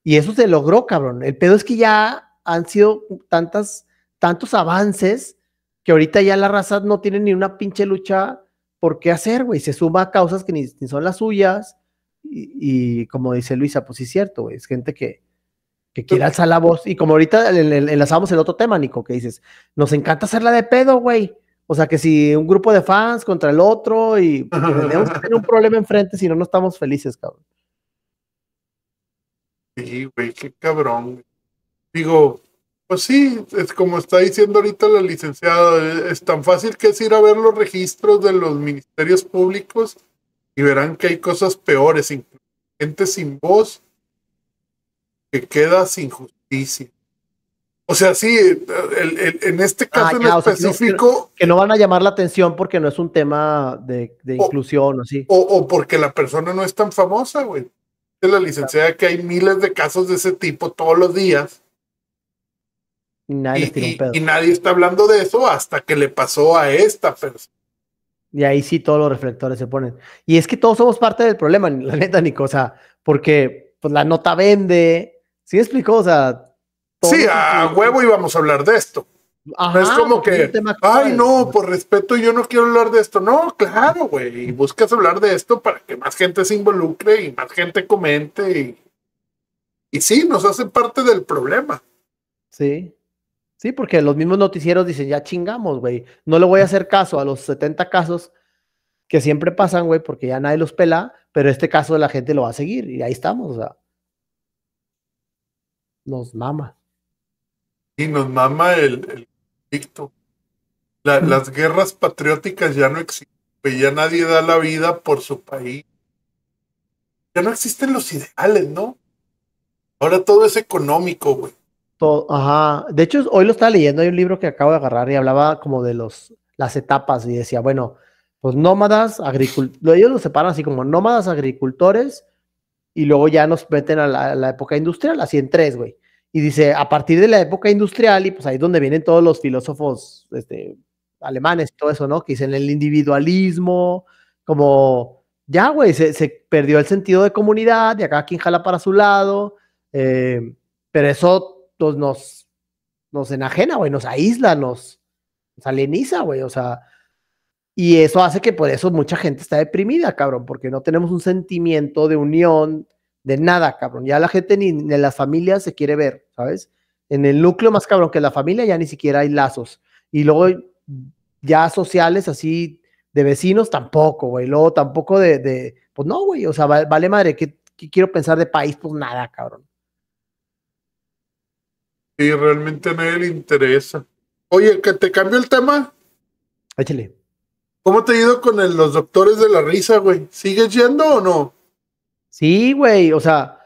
Y eso se logró, cabrón. El pedo es que ya han sido tantas, tantos avances que ahorita ya la raza no tiene ni una pinche lucha por qué hacer, güey. Se suma a causas que ni son las suyas y, como dice Luisa, pues sí es cierto, güey, es gente que, que pues quiere alzar la voz. Y como ahorita enlazamos el otro tema, Nico, que dices, nos encanta hacer la de pedo, güey. O sea, que si un grupo de fans contra el otro y pues, tenemos que tener un problema enfrente, si no, no estamos felices, cabrón. Sí, güey, qué cabrón. Digo, pues sí, es como está diciendo ahorita la licenciada, es tan fácil que es ir a ver los registros de los ministerios públicos y verán que hay cosas peores, gente sin voz que queda sin justicia. O sea, sí, en este ah, caso en específico. que, no, van a llamar la atención porque no es un tema de, inclusión o así. O, porque la persona no es tan famosa, güey. Es la licenciada que hay miles de casos de ese tipo todos los días. y nadie está hablando de eso hasta que le pasó a esta persona. Y ahí sí todos los reflectores se ponen. Y es que todos somos parte del problema, la neta, Nico. O sea, porque pues, la nota vende. ¿Sí explicó? O sea. Sí, a huevo íbamos a hablar de esto. no es como que, ay, no, por respeto, yo no quiero hablar de esto. No, claro, güey. y Buscas hablar de esto para que más gente se involucre y más gente comente. Y, y sí, nos hace parte del problema. Sí. Sí, porque los mismos noticieros dicen, ya chingamos, güey. No le voy a hacer caso a los 70 casos que siempre pasan, güey, porque ya nadie los pela, pero este caso de la gente lo va a seguir y ahí estamos, Nos mama. Y nos mama el, conflicto. las guerras patrióticas ya no existen, güey. ya nadie da la vida por su país. Ya no existen los ideales, ¿no? Ahora todo es económico, güey ajá. De hecho, hoy lo estaba leyendo, hay un libro que acabo de agarrar y hablaba como de los, las etapas y decía, bueno, pues nómadas, agricultores, ellos lo separan así como nómadas, agricultores, y luego ya nos meten a la, época industrial, así en tres, güey. Y dice, a partir de la época industrial, y pues ahí es donde vienen todos los filósofos este, alemanes y todo eso, ¿no? Que dicen el individualismo, como, ya, güey, se, perdió el sentido de comunidad, y acá quien jala para su lado, eh, pero eso nos, nos, enajena, güey, nos aísla, nos, alieniza, güey, o sea, y eso hace que por eso mucha gente está deprimida, cabrón, porque no tenemos un sentimiento de unión, de nada, cabrón. Ya la gente ni, en las familias se quiere ver, ¿sabes? En el núcleo más cabrón que la familia ya ni siquiera hay lazos. Y luego ya sociales así de vecinos tampoco, güey. Luego tampoco de, pues no, güey. O sea, vale, madre, ¿qué, quiero pensar de país? Pues nada, cabrón y realmente a nadie le interesa. Oye, que te cambió el tema. Échale. ¿Cómo te ha ido con los doctores de la risa, güey? ¿Sigues yendo o no? Sí, güey, o sea,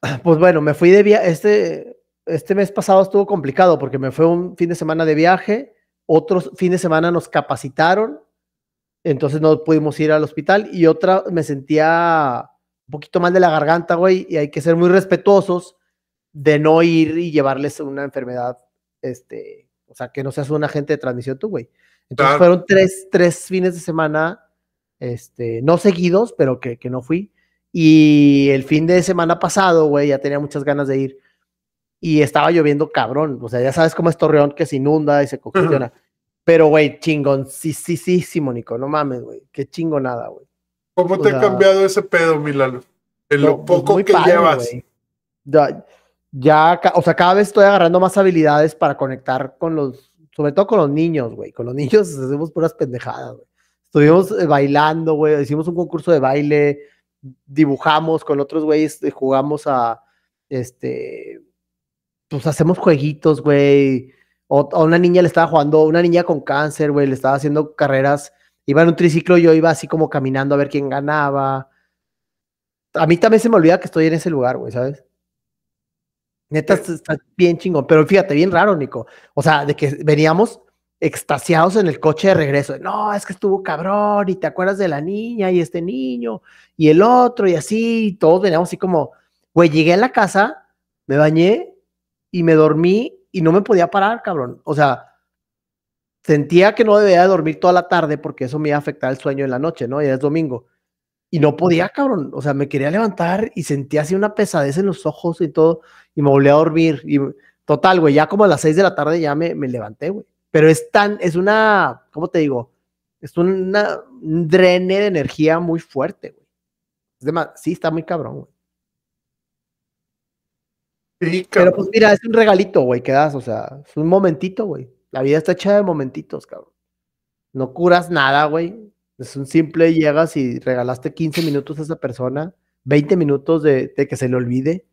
pues bueno, me fui de viaje, este, este mes pasado estuvo complicado porque me fue un fin de semana de viaje, otros fin de semana nos capacitaron, entonces no pudimos ir al hospital y otra me sentía un poquito mal de la garganta, güey, y hay que ser muy respetuosos de no ir y llevarles una enfermedad, este, o sea, que no seas un agente de transmisión tú, güey. Entonces fueron tres, tres, fines de semana, este, no seguidos, pero que, que no fui. Y el fin de semana pasado, güey, ya tenía muchas ganas de ir. Y estaba lloviendo cabrón. O sea, ya sabes cómo es Torreón que se inunda y se congestiona. Pero, güey, chingón, sí, sí, sí, sí, no mames, güey. Qué chingonada, güey. ¿Cómo te ha cambiado ese pedo, Milano? En lo pues, poco que llevas ya, o sea, cada vez estoy agarrando más habilidades para conectar con los, sobre todo con los niños, güey. Con los niños hacemos puras pendejadas, güey. Estuvimos eh, bailando, güey. Hicimos un concurso de baile, dibujamos con otros güeyes, eh, jugamos a, este, pues hacemos jueguitos, güey. a una niña le estaba jugando, una niña con cáncer, güey, le estaba haciendo carreras. Iba en un triciclo, yo iba así como caminando a ver quién ganaba. A mí también se me olvida que estoy en ese lugar, güey, ¿sabes? Neta, eh. está bien chingón, pero fíjate, bien raro, Nico. O sea, de que veníamos extasiados en el coche de regreso. No, es que estuvo cabrón y te acuerdas de la niña y este niño y el otro y así, y todos veníamos así como, güey, llegué a la casa, me bañé y me dormí y no me podía parar, cabrón. O sea, sentía que no debía dormir toda la tarde porque eso me iba a afectar el sueño en la noche, ¿no? Y es domingo. Y no podía, cabrón. O sea, me quería levantar y sentía así una pesadez en los ojos y todo y me volví a dormir. Y total, güey, ya como a las 6 de la tarde ya me, me levanté, güey. Pero es tan, es una, ¿cómo te digo? Es una, un drene de energía muy fuerte, güey. Es sí, está muy cabrón, güey. Pero pues mira, es un regalito, güey, que das, o sea, es un momentito, güey. La vida está hecha de momentitos, cabrón. No curas nada, güey. Es un simple llegas y regalaste 15 minutos a esa persona, 20 minutos de que se le olvide.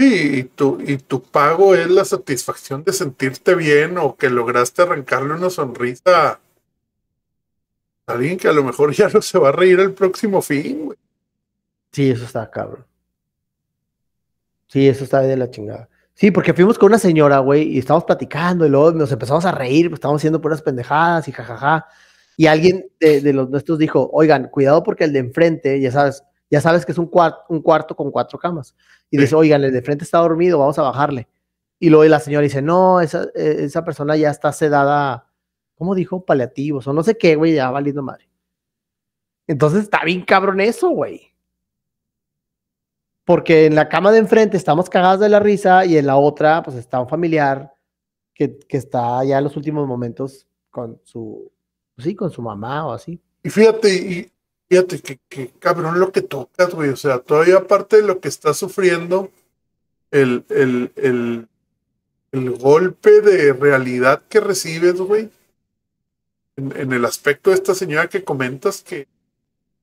Sí, y tu, pago es la satisfacción de sentirte bien o que lograste arrancarle una sonrisa a alguien que a lo mejor ya no se va a reír el próximo fin, güey. Sí, eso está cabrón. Sí, eso está de la chingada. Sí, porque fuimos con una señora, güey, y estábamos platicando y luego nos empezamos a reír, pues, estábamos haciendo puras pendejadas y jajaja. Y alguien de, los nuestros dijo, oigan, cuidado porque el de enfrente, ya sabes, ya sabes que es un, un cuarto con cuatro camas y dice, oigan, el de frente está dormido, vamos a bajarle. Y luego la señora dice, no, esa, e, esa persona ya está sedada, ¿cómo dijo? Paliativos o no sé qué, güey, ya valiendo madre. Entonces está bien cabrón eso, güey. Porque en la cama de enfrente estamos cagadas de la risa y en la otra, pues está un familiar que, está ya en los últimos momentos con su, pues sí, con su mamá o así. Y fíjate, y Fíjate que, cabrón lo que tocas, güey. O sea, todavía aparte de lo que está sufriendo, el, el, golpe de realidad que recibes, güey. En, el aspecto de esta señora que comentas que,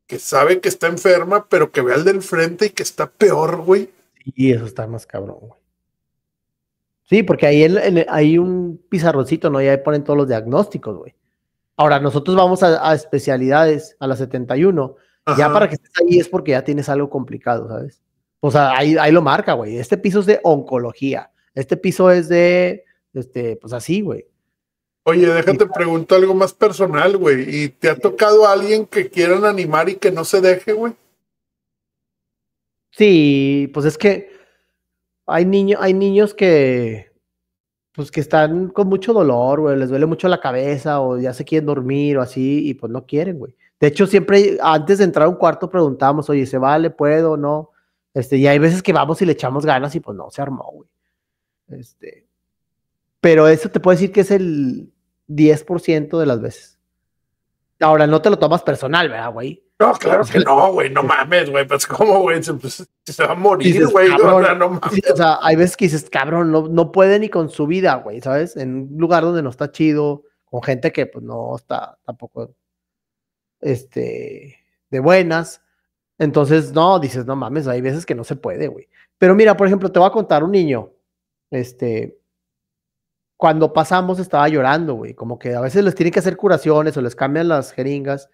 que sabe que está enferma, pero que ve al del frente y que está peor, güey. Y eso está más cabrón, güey. Sí, porque ahí hay un pizarrocito, ¿no? Y ahí ponen todos los diagnósticos, güey. Ahora, nosotros vamos a, especialidades, a las 71. Ya para que estés ahí es porque ya tienes algo complicado, ¿sabes? O sea, ahí, ahí lo marca, güey. Este piso es de oncología. Este piso es de, este, pues así, güey. Oye, déjate pregunto algo más personal, güey. ¿Y te ha tocado a alguien que quieran animar y que no se deje, güey? Sí, pues es que hay, niño, hay niños que, pues que están con mucho dolor, güey, les duele mucho la cabeza o ya se quieren dormir o así y pues no quieren, güey. De hecho, siempre antes de entrar a un cuarto preguntamos, oye, ¿se vale? ¿Puedo? ¿No? Este, y hay veces que vamos y le echamos ganas y pues no, se armó, güey. Este, pero eso te puedo decir que es el 10% de las veces. Ahora, no te lo tomas personal, ¿verdad, güey? No, claro que no, güey, no mames, güey, pues cómo, güey, se, pues, va a morir, güey, o no mames. o sea, hay veces que dices, cabrón, no, no puede ni con su vida, güey, ¿sabes? En un lugar donde no está chido, con gente que pues no está tampoco, este, de buenas. Entonces, no, dices, no mames, hay veces que no se puede, güey. Pero mira, por ejemplo, te voy a contar un niño, este, cuando pasamos estaba llorando, güey, como que a veces les tienen que hacer curaciones o les cambian las jeringas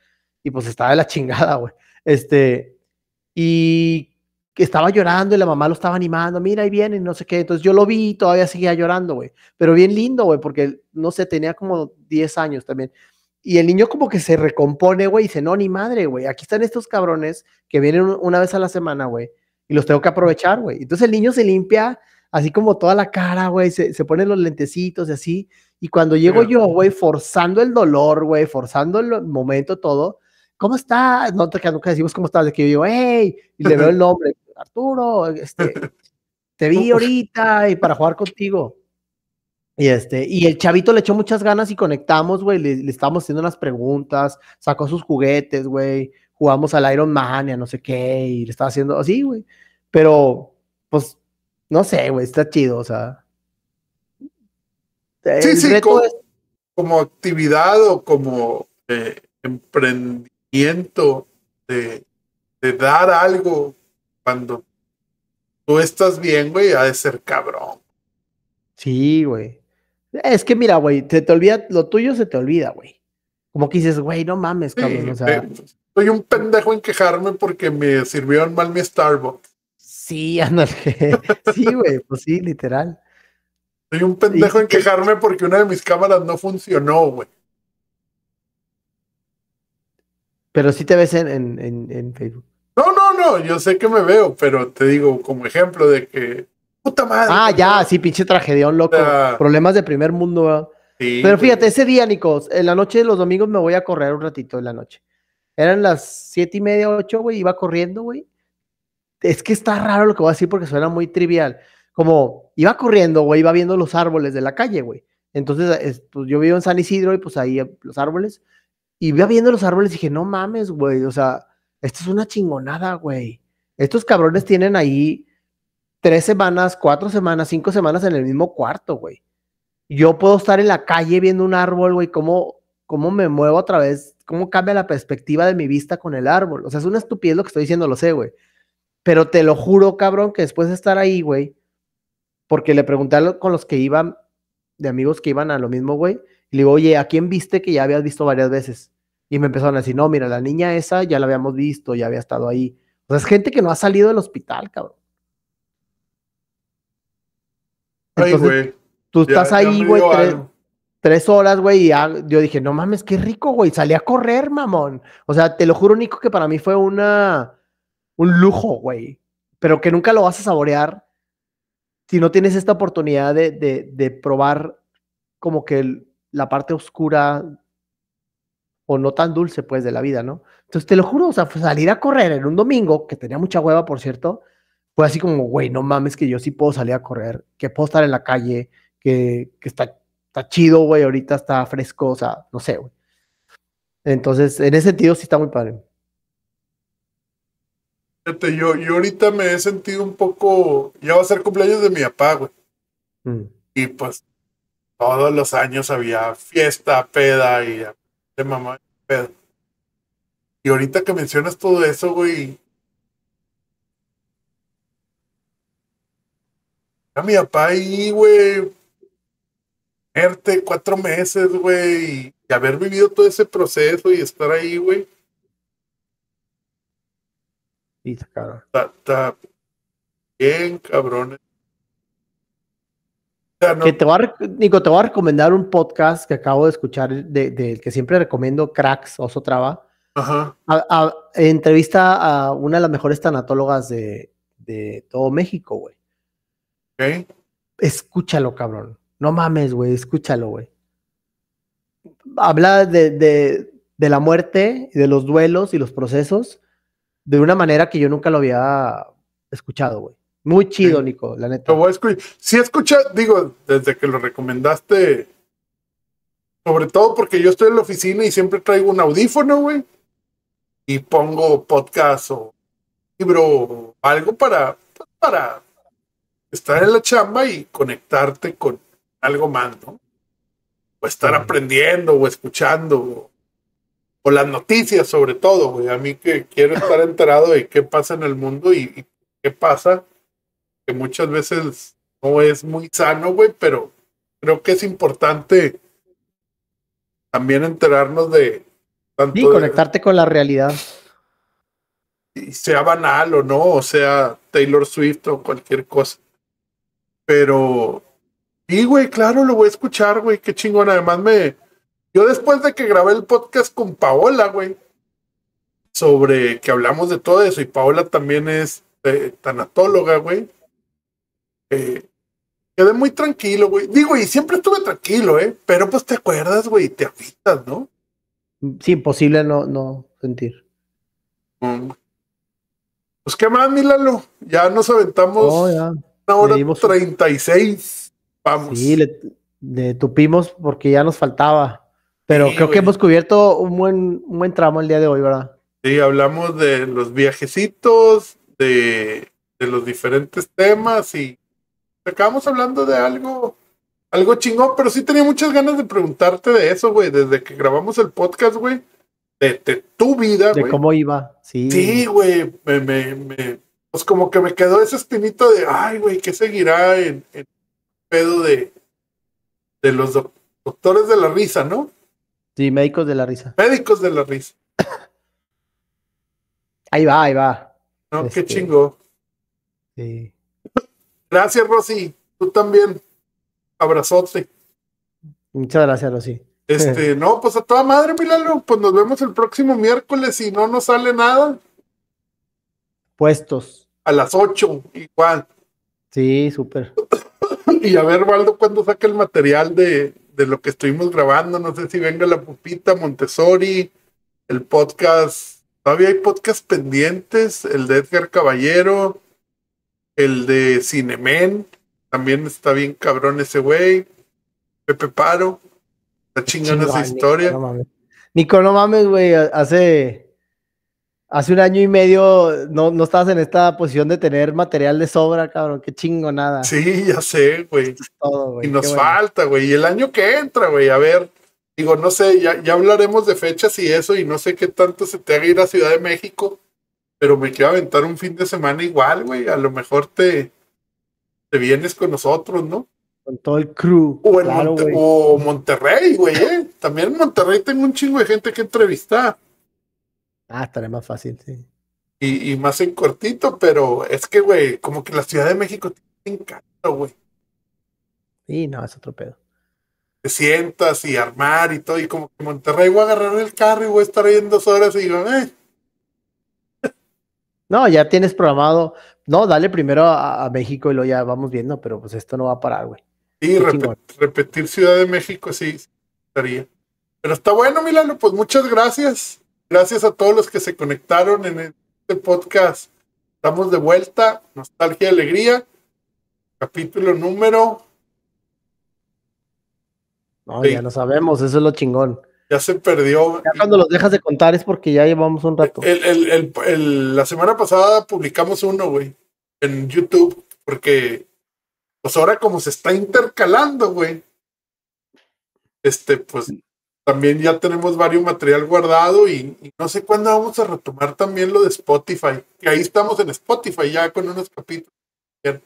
y pues estaba de la chingada, güey. Este, y estaba llorando y la mamá lo estaba animando, mira, ahí viene, no sé qué. Entonces yo lo vi y todavía seguía llorando, güey. Pero bien lindo, güey, porque no sé, tenía como 10 años también. Y el niño como que se recompone, güey, y dice, no, ni madre, güey, aquí están estos cabrones que vienen una vez a la semana, güey, y los tengo que aprovechar, güey. Entonces el niño se limpia así como toda la cara, güey, se, ponen pone los lentecitos y así. Y cuando llego yo, güey, forzando el dolor, güey, forzando el momento todo, ¿cómo estás? No, que nunca decimos cómo estás, de que yo digo, hey, y le veo el nombre, Arturo, este, te vi ahorita y para jugar contigo. Y este, y el chavito le echó muchas ganas y conectamos, güey, le, estábamos haciendo unas preguntas, sacó sus juguetes, güey, jugamos al Iron Man y no sé qué, y le estaba haciendo así, güey. Pero, pues, no sé, güey, está chido, o sea. Sí, sí, como, actividad o como eh, Siento de, dar algo cuando tú estás bien, güey, ha de ser cabrón. Sí, güey. Es que mira, güey, te, te olvida, lo tuyo se te olvida, güey. Como que dices, güey, no mames, cabrón. Eh, soy un pendejo en quejarme porque me sirvieron mal mi Starbucks. Sí, ándale. Sí, güey, pues sí, literal. Soy un pendejo en quejarme porque una de mis cámaras no funcionó, güey. Pero sí te ves en, en, en, Facebook. No, no, no, yo sé que me veo, pero te digo como ejemplo de que. ¡Puta madre! Ah, ya, sí, pinche tragedión, loco. Problemas de primer mundo, pero fíjate, ese día, Nico, en la noche de los domingos me voy a correr un ratito en la noche. Eran las siete y media, ocho, güey, iba corriendo, güey. Es que está raro lo que voy a decir porque suena muy trivial. Como iba corriendo, güey, iba viendo los árboles de la calle, güey. Entonces, pues yo vivo en San Isidro y pues ahí eh, los árboles y iba viendo los árboles y dije, no mames, güey, o sea, esto es una chingonada, güey. Estos cabrones tienen ahí tres semanas, cuatro semanas, cinco semanas en el mismo cuarto, güey. Yo puedo estar en la calle viendo un árbol, güey, cómo, me muevo otra vez? cómo cambia la perspectiva de mi vista con el árbol. O sea, es una estupidez lo que estoy diciendo, lo sé, güey. Pero te lo juro, cabrón, que después de estar ahí, güey, porque le pregunté a con los que iban, de amigos que iban a lo mismo, güey, y le digo, oye, ¿a quién viste que ya habías visto varias veces? Y me empezaron a decir, no, mira, la niña esa ya la habíamos visto, ya había estado ahí. O sea, es gente que no ha salido del hospital, cabrón. Entonces, Tú estás ahí, güey, tres, horas, güey, y yo dije, no mames, qué rico, güey, salí a correr, mamón. O sea, te lo juro, Nico, que para mí fue una, un lujo, güey, pero que nunca lo vas a saborear si no tienes esta oportunidad de, probar como que la parte oscura o no tan dulce, pues, de la vida, ¿no? Entonces, te lo juro, o sea, salir a correr en un domingo, que tenía mucha hueva, por cierto, fue así como, güey, no mames que yo sí puedo salir a correr, que puedo estar en la calle, que, está, chido, güey, ahorita está fresco, o sea, no sé, güey. Entonces, en ese sentido sí está muy padre. Fíjate, yo, ahorita me he sentido un poco, ya va a ser cumpleaños de mi papá, güey. Mm. Y pues todos los años había fiesta, peda y de mamá. Y ahorita que mencionas todo eso, güey. A mi papá ahí, güey. Verte cuatro meses, güey. Y haber vivido todo ese proceso y estar ahí, güey. Y Está, bien, cabrones que te voy a, Nico, te voy a recomendar un podcast que acabo de escuchar, del que siempre recomiendo, Cracks, Oso Traba. entrevista a una de las mejores tanatólogas de, todo México, güey. Escúchalo, cabrón. No mames, güey, escúchalo, güey. Habla de, de, la muerte, y de los duelos y los procesos de una manera que yo nunca lo había escuchado, güey. Muy chido, Nico, la neta. si voy a Sí, escucha, digo, desde que lo recomendaste, sobre todo porque yo estoy en la oficina y siempre traigo un audífono, güey, y pongo podcast o libro algo para, para estar en la chamba y conectarte con algo más, ¿no? O estar aprendiendo o escuchando, o, las noticias sobre todo, güey. A mí que quiero estar enterado de qué pasa en el mundo y qué pasa que muchas veces no es muy sano, güey, pero creo que es importante también enterarnos de... y conectarte con la realidad. Y sea banal o no, o sea Taylor Swift o cualquier cosa. Pero... y güey, claro, lo voy a escuchar, güey, qué chingón. Además me... Yo después de que grabé el podcast con Paola, güey, sobre que hablamos de todo eso, y Paola también es eh, tanatóloga, güey. Eh, quedé muy tranquilo, güey. Digo, y siempre estuve tranquilo, ¿eh? Pero pues te acuerdas, güey, te afitas, ¿no? Sí, imposible no, sentir. Mm. Pues qué más, mi Ya nos aventamos oh, una hora treinta y seis. Vamos. Sí, le, tupimos porque ya nos faltaba. Pero creo que hemos cubierto un buen, un buen tramo el día de hoy, ¿verdad? Sí, hablamos de los viajecitos, de los diferentes temas y acabamos hablando de algo, algo chingón, pero sí tenía muchas ganas de preguntarte de eso, güey, desde que grabamos el podcast, güey, de, tu vida, güey. De cómo iba, sí. Sí, güey, me, me, pues como que me quedó ese espinito de, ay, güey, ¿qué seguirá en, el pedo de, de los doctores de la risa, no? Sí, médicos de la risa. Médicos de la risa. ahí va, ahí va. No, qué este, chingo. Sí. Gracias, Rosy. Tú también. Abrazote. Muchas gracias, Rosy. Este, no, pues a toda madre, Milalo. Pues nos vemos el próximo miércoles y no nos sale nada. Puestos. A las 8, igual. Sí, súper. y a ver, Valdo, cuándo saca el material de, de lo que estuvimos grabando. No sé si venga la pupita, Montessori, el podcast. Todavía hay podcast pendientes, el de Edgar Caballero el de Cinemen, también está bien cabrón ese güey. Pepe Paro, está chingando esa historia. Nico, no mames. güey, hace, hace un año y medio no, no estabas en esta posición de tener material de sobra, cabrón, qué chingo nada. Sí, ya sé, güey. y nos falta, güey, y el año que entra, güey, a ver. Digo, no sé, ya, ya hablaremos de fechas y eso, y no sé qué tanto se te haga ir a Ciudad de México pero me quiero aventar un fin de semana igual, güey. A lo mejor te, te vienes con nosotros, ¿no? Con todo el crew. O, Monterrey, güey. ¿eh? También en Monterrey tengo un chingo de gente que entrevistar. Ah, estaré más fácil, sí. Y, más en cortito, pero es que, güey, como que la Ciudad de México te encanta, güey. Sí, no, es otro pedo. Te sientas y armar y todo, y como que Monterrey voy a agarrar el carro y voy a estar ahí en dos horas y digo, eh, no, ya tienes programado. No, dale primero a, México y luego ya vamos viendo, pero pues esto no va a parar, güey. Sí, repetir Ciudad de México, sí, estaría. Pero está bueno, Milano, pues muchas gracias. Gracias a todos los que se conectaron en este podcast. Estamos de vuelta, nostalgia y alegría. Capítulo número. No, ya no sabemos, eso es lo chingón ya se perdió. Ya cuando los dejas de contar es porque ya llevamos un rato. la semana pasada publicamos uno, güey, en YouTube, porque pues ahora como se está intercalando, güey, este, pues también ya tenemos varios material guardado y, no sé cuándo vamos a retomar también lo de Spotify, que ahí estamos en Spotify ya con unos capítulos.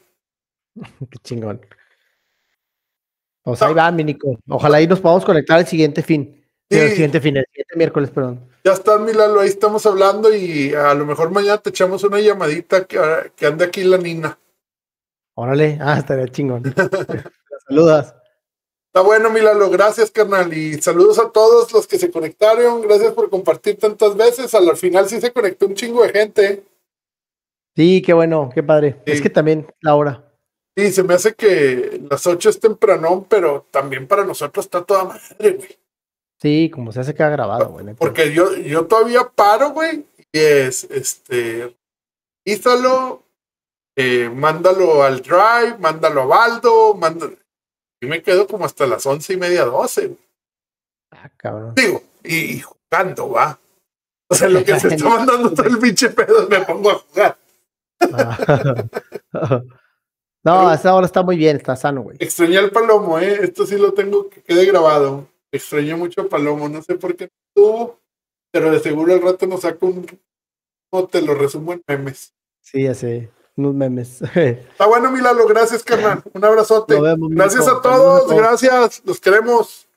Qué chingón. O pues ahí va, Minico. Ojalá ahí nos podamos conectar al siguiente fin. El siguiente fin, miércoles, perdón. Ya está, Milalo, ahí estamos hablando y a lo mejor mañana te echamos una llamadita que, ah, que ande aquí la Nina. Órale, ah, estaría chingón. Saludas. Está bueno, Milalo, gracias, carnal. Y saludos a todos los que se conectaron. Gracias por compartir tantas veces. Al final sí se conectó un chingo de gente. Sí, qué bueno, qué padre. Es que también la hora. Sí, se me hace que las 8 es tempranón, pero también para nosotros está toda madre, güey. Sí, como se hace que ha grabado, güey. Porque yo, yo todavía paro, güey. Y es, este, hízalo, eh, mándalo al Drive, mándalo a Baldo, mándalo. Y me quedo como hasta las once y media, doce, güey. Ah, cabrón. Digo, y, jugando, va. O sea, lo que se está mandando todo el pinche pedo, me pongo a jugar. Ah. no, esa hora está muy bien, está sano, güey. Extrañé el palomo, ¿eh? Esto sí lo tengo que quede grabado. Extraño mucho a Palomo, no sé por qué estuvo, pero de seguro el rato nos saca un. No te lo resumo en memes. Sí, ya sé, unos memes. Está bueno, Milalo, gracias, carnal. Un abrazote. gracias a todos, gracias, los queremos.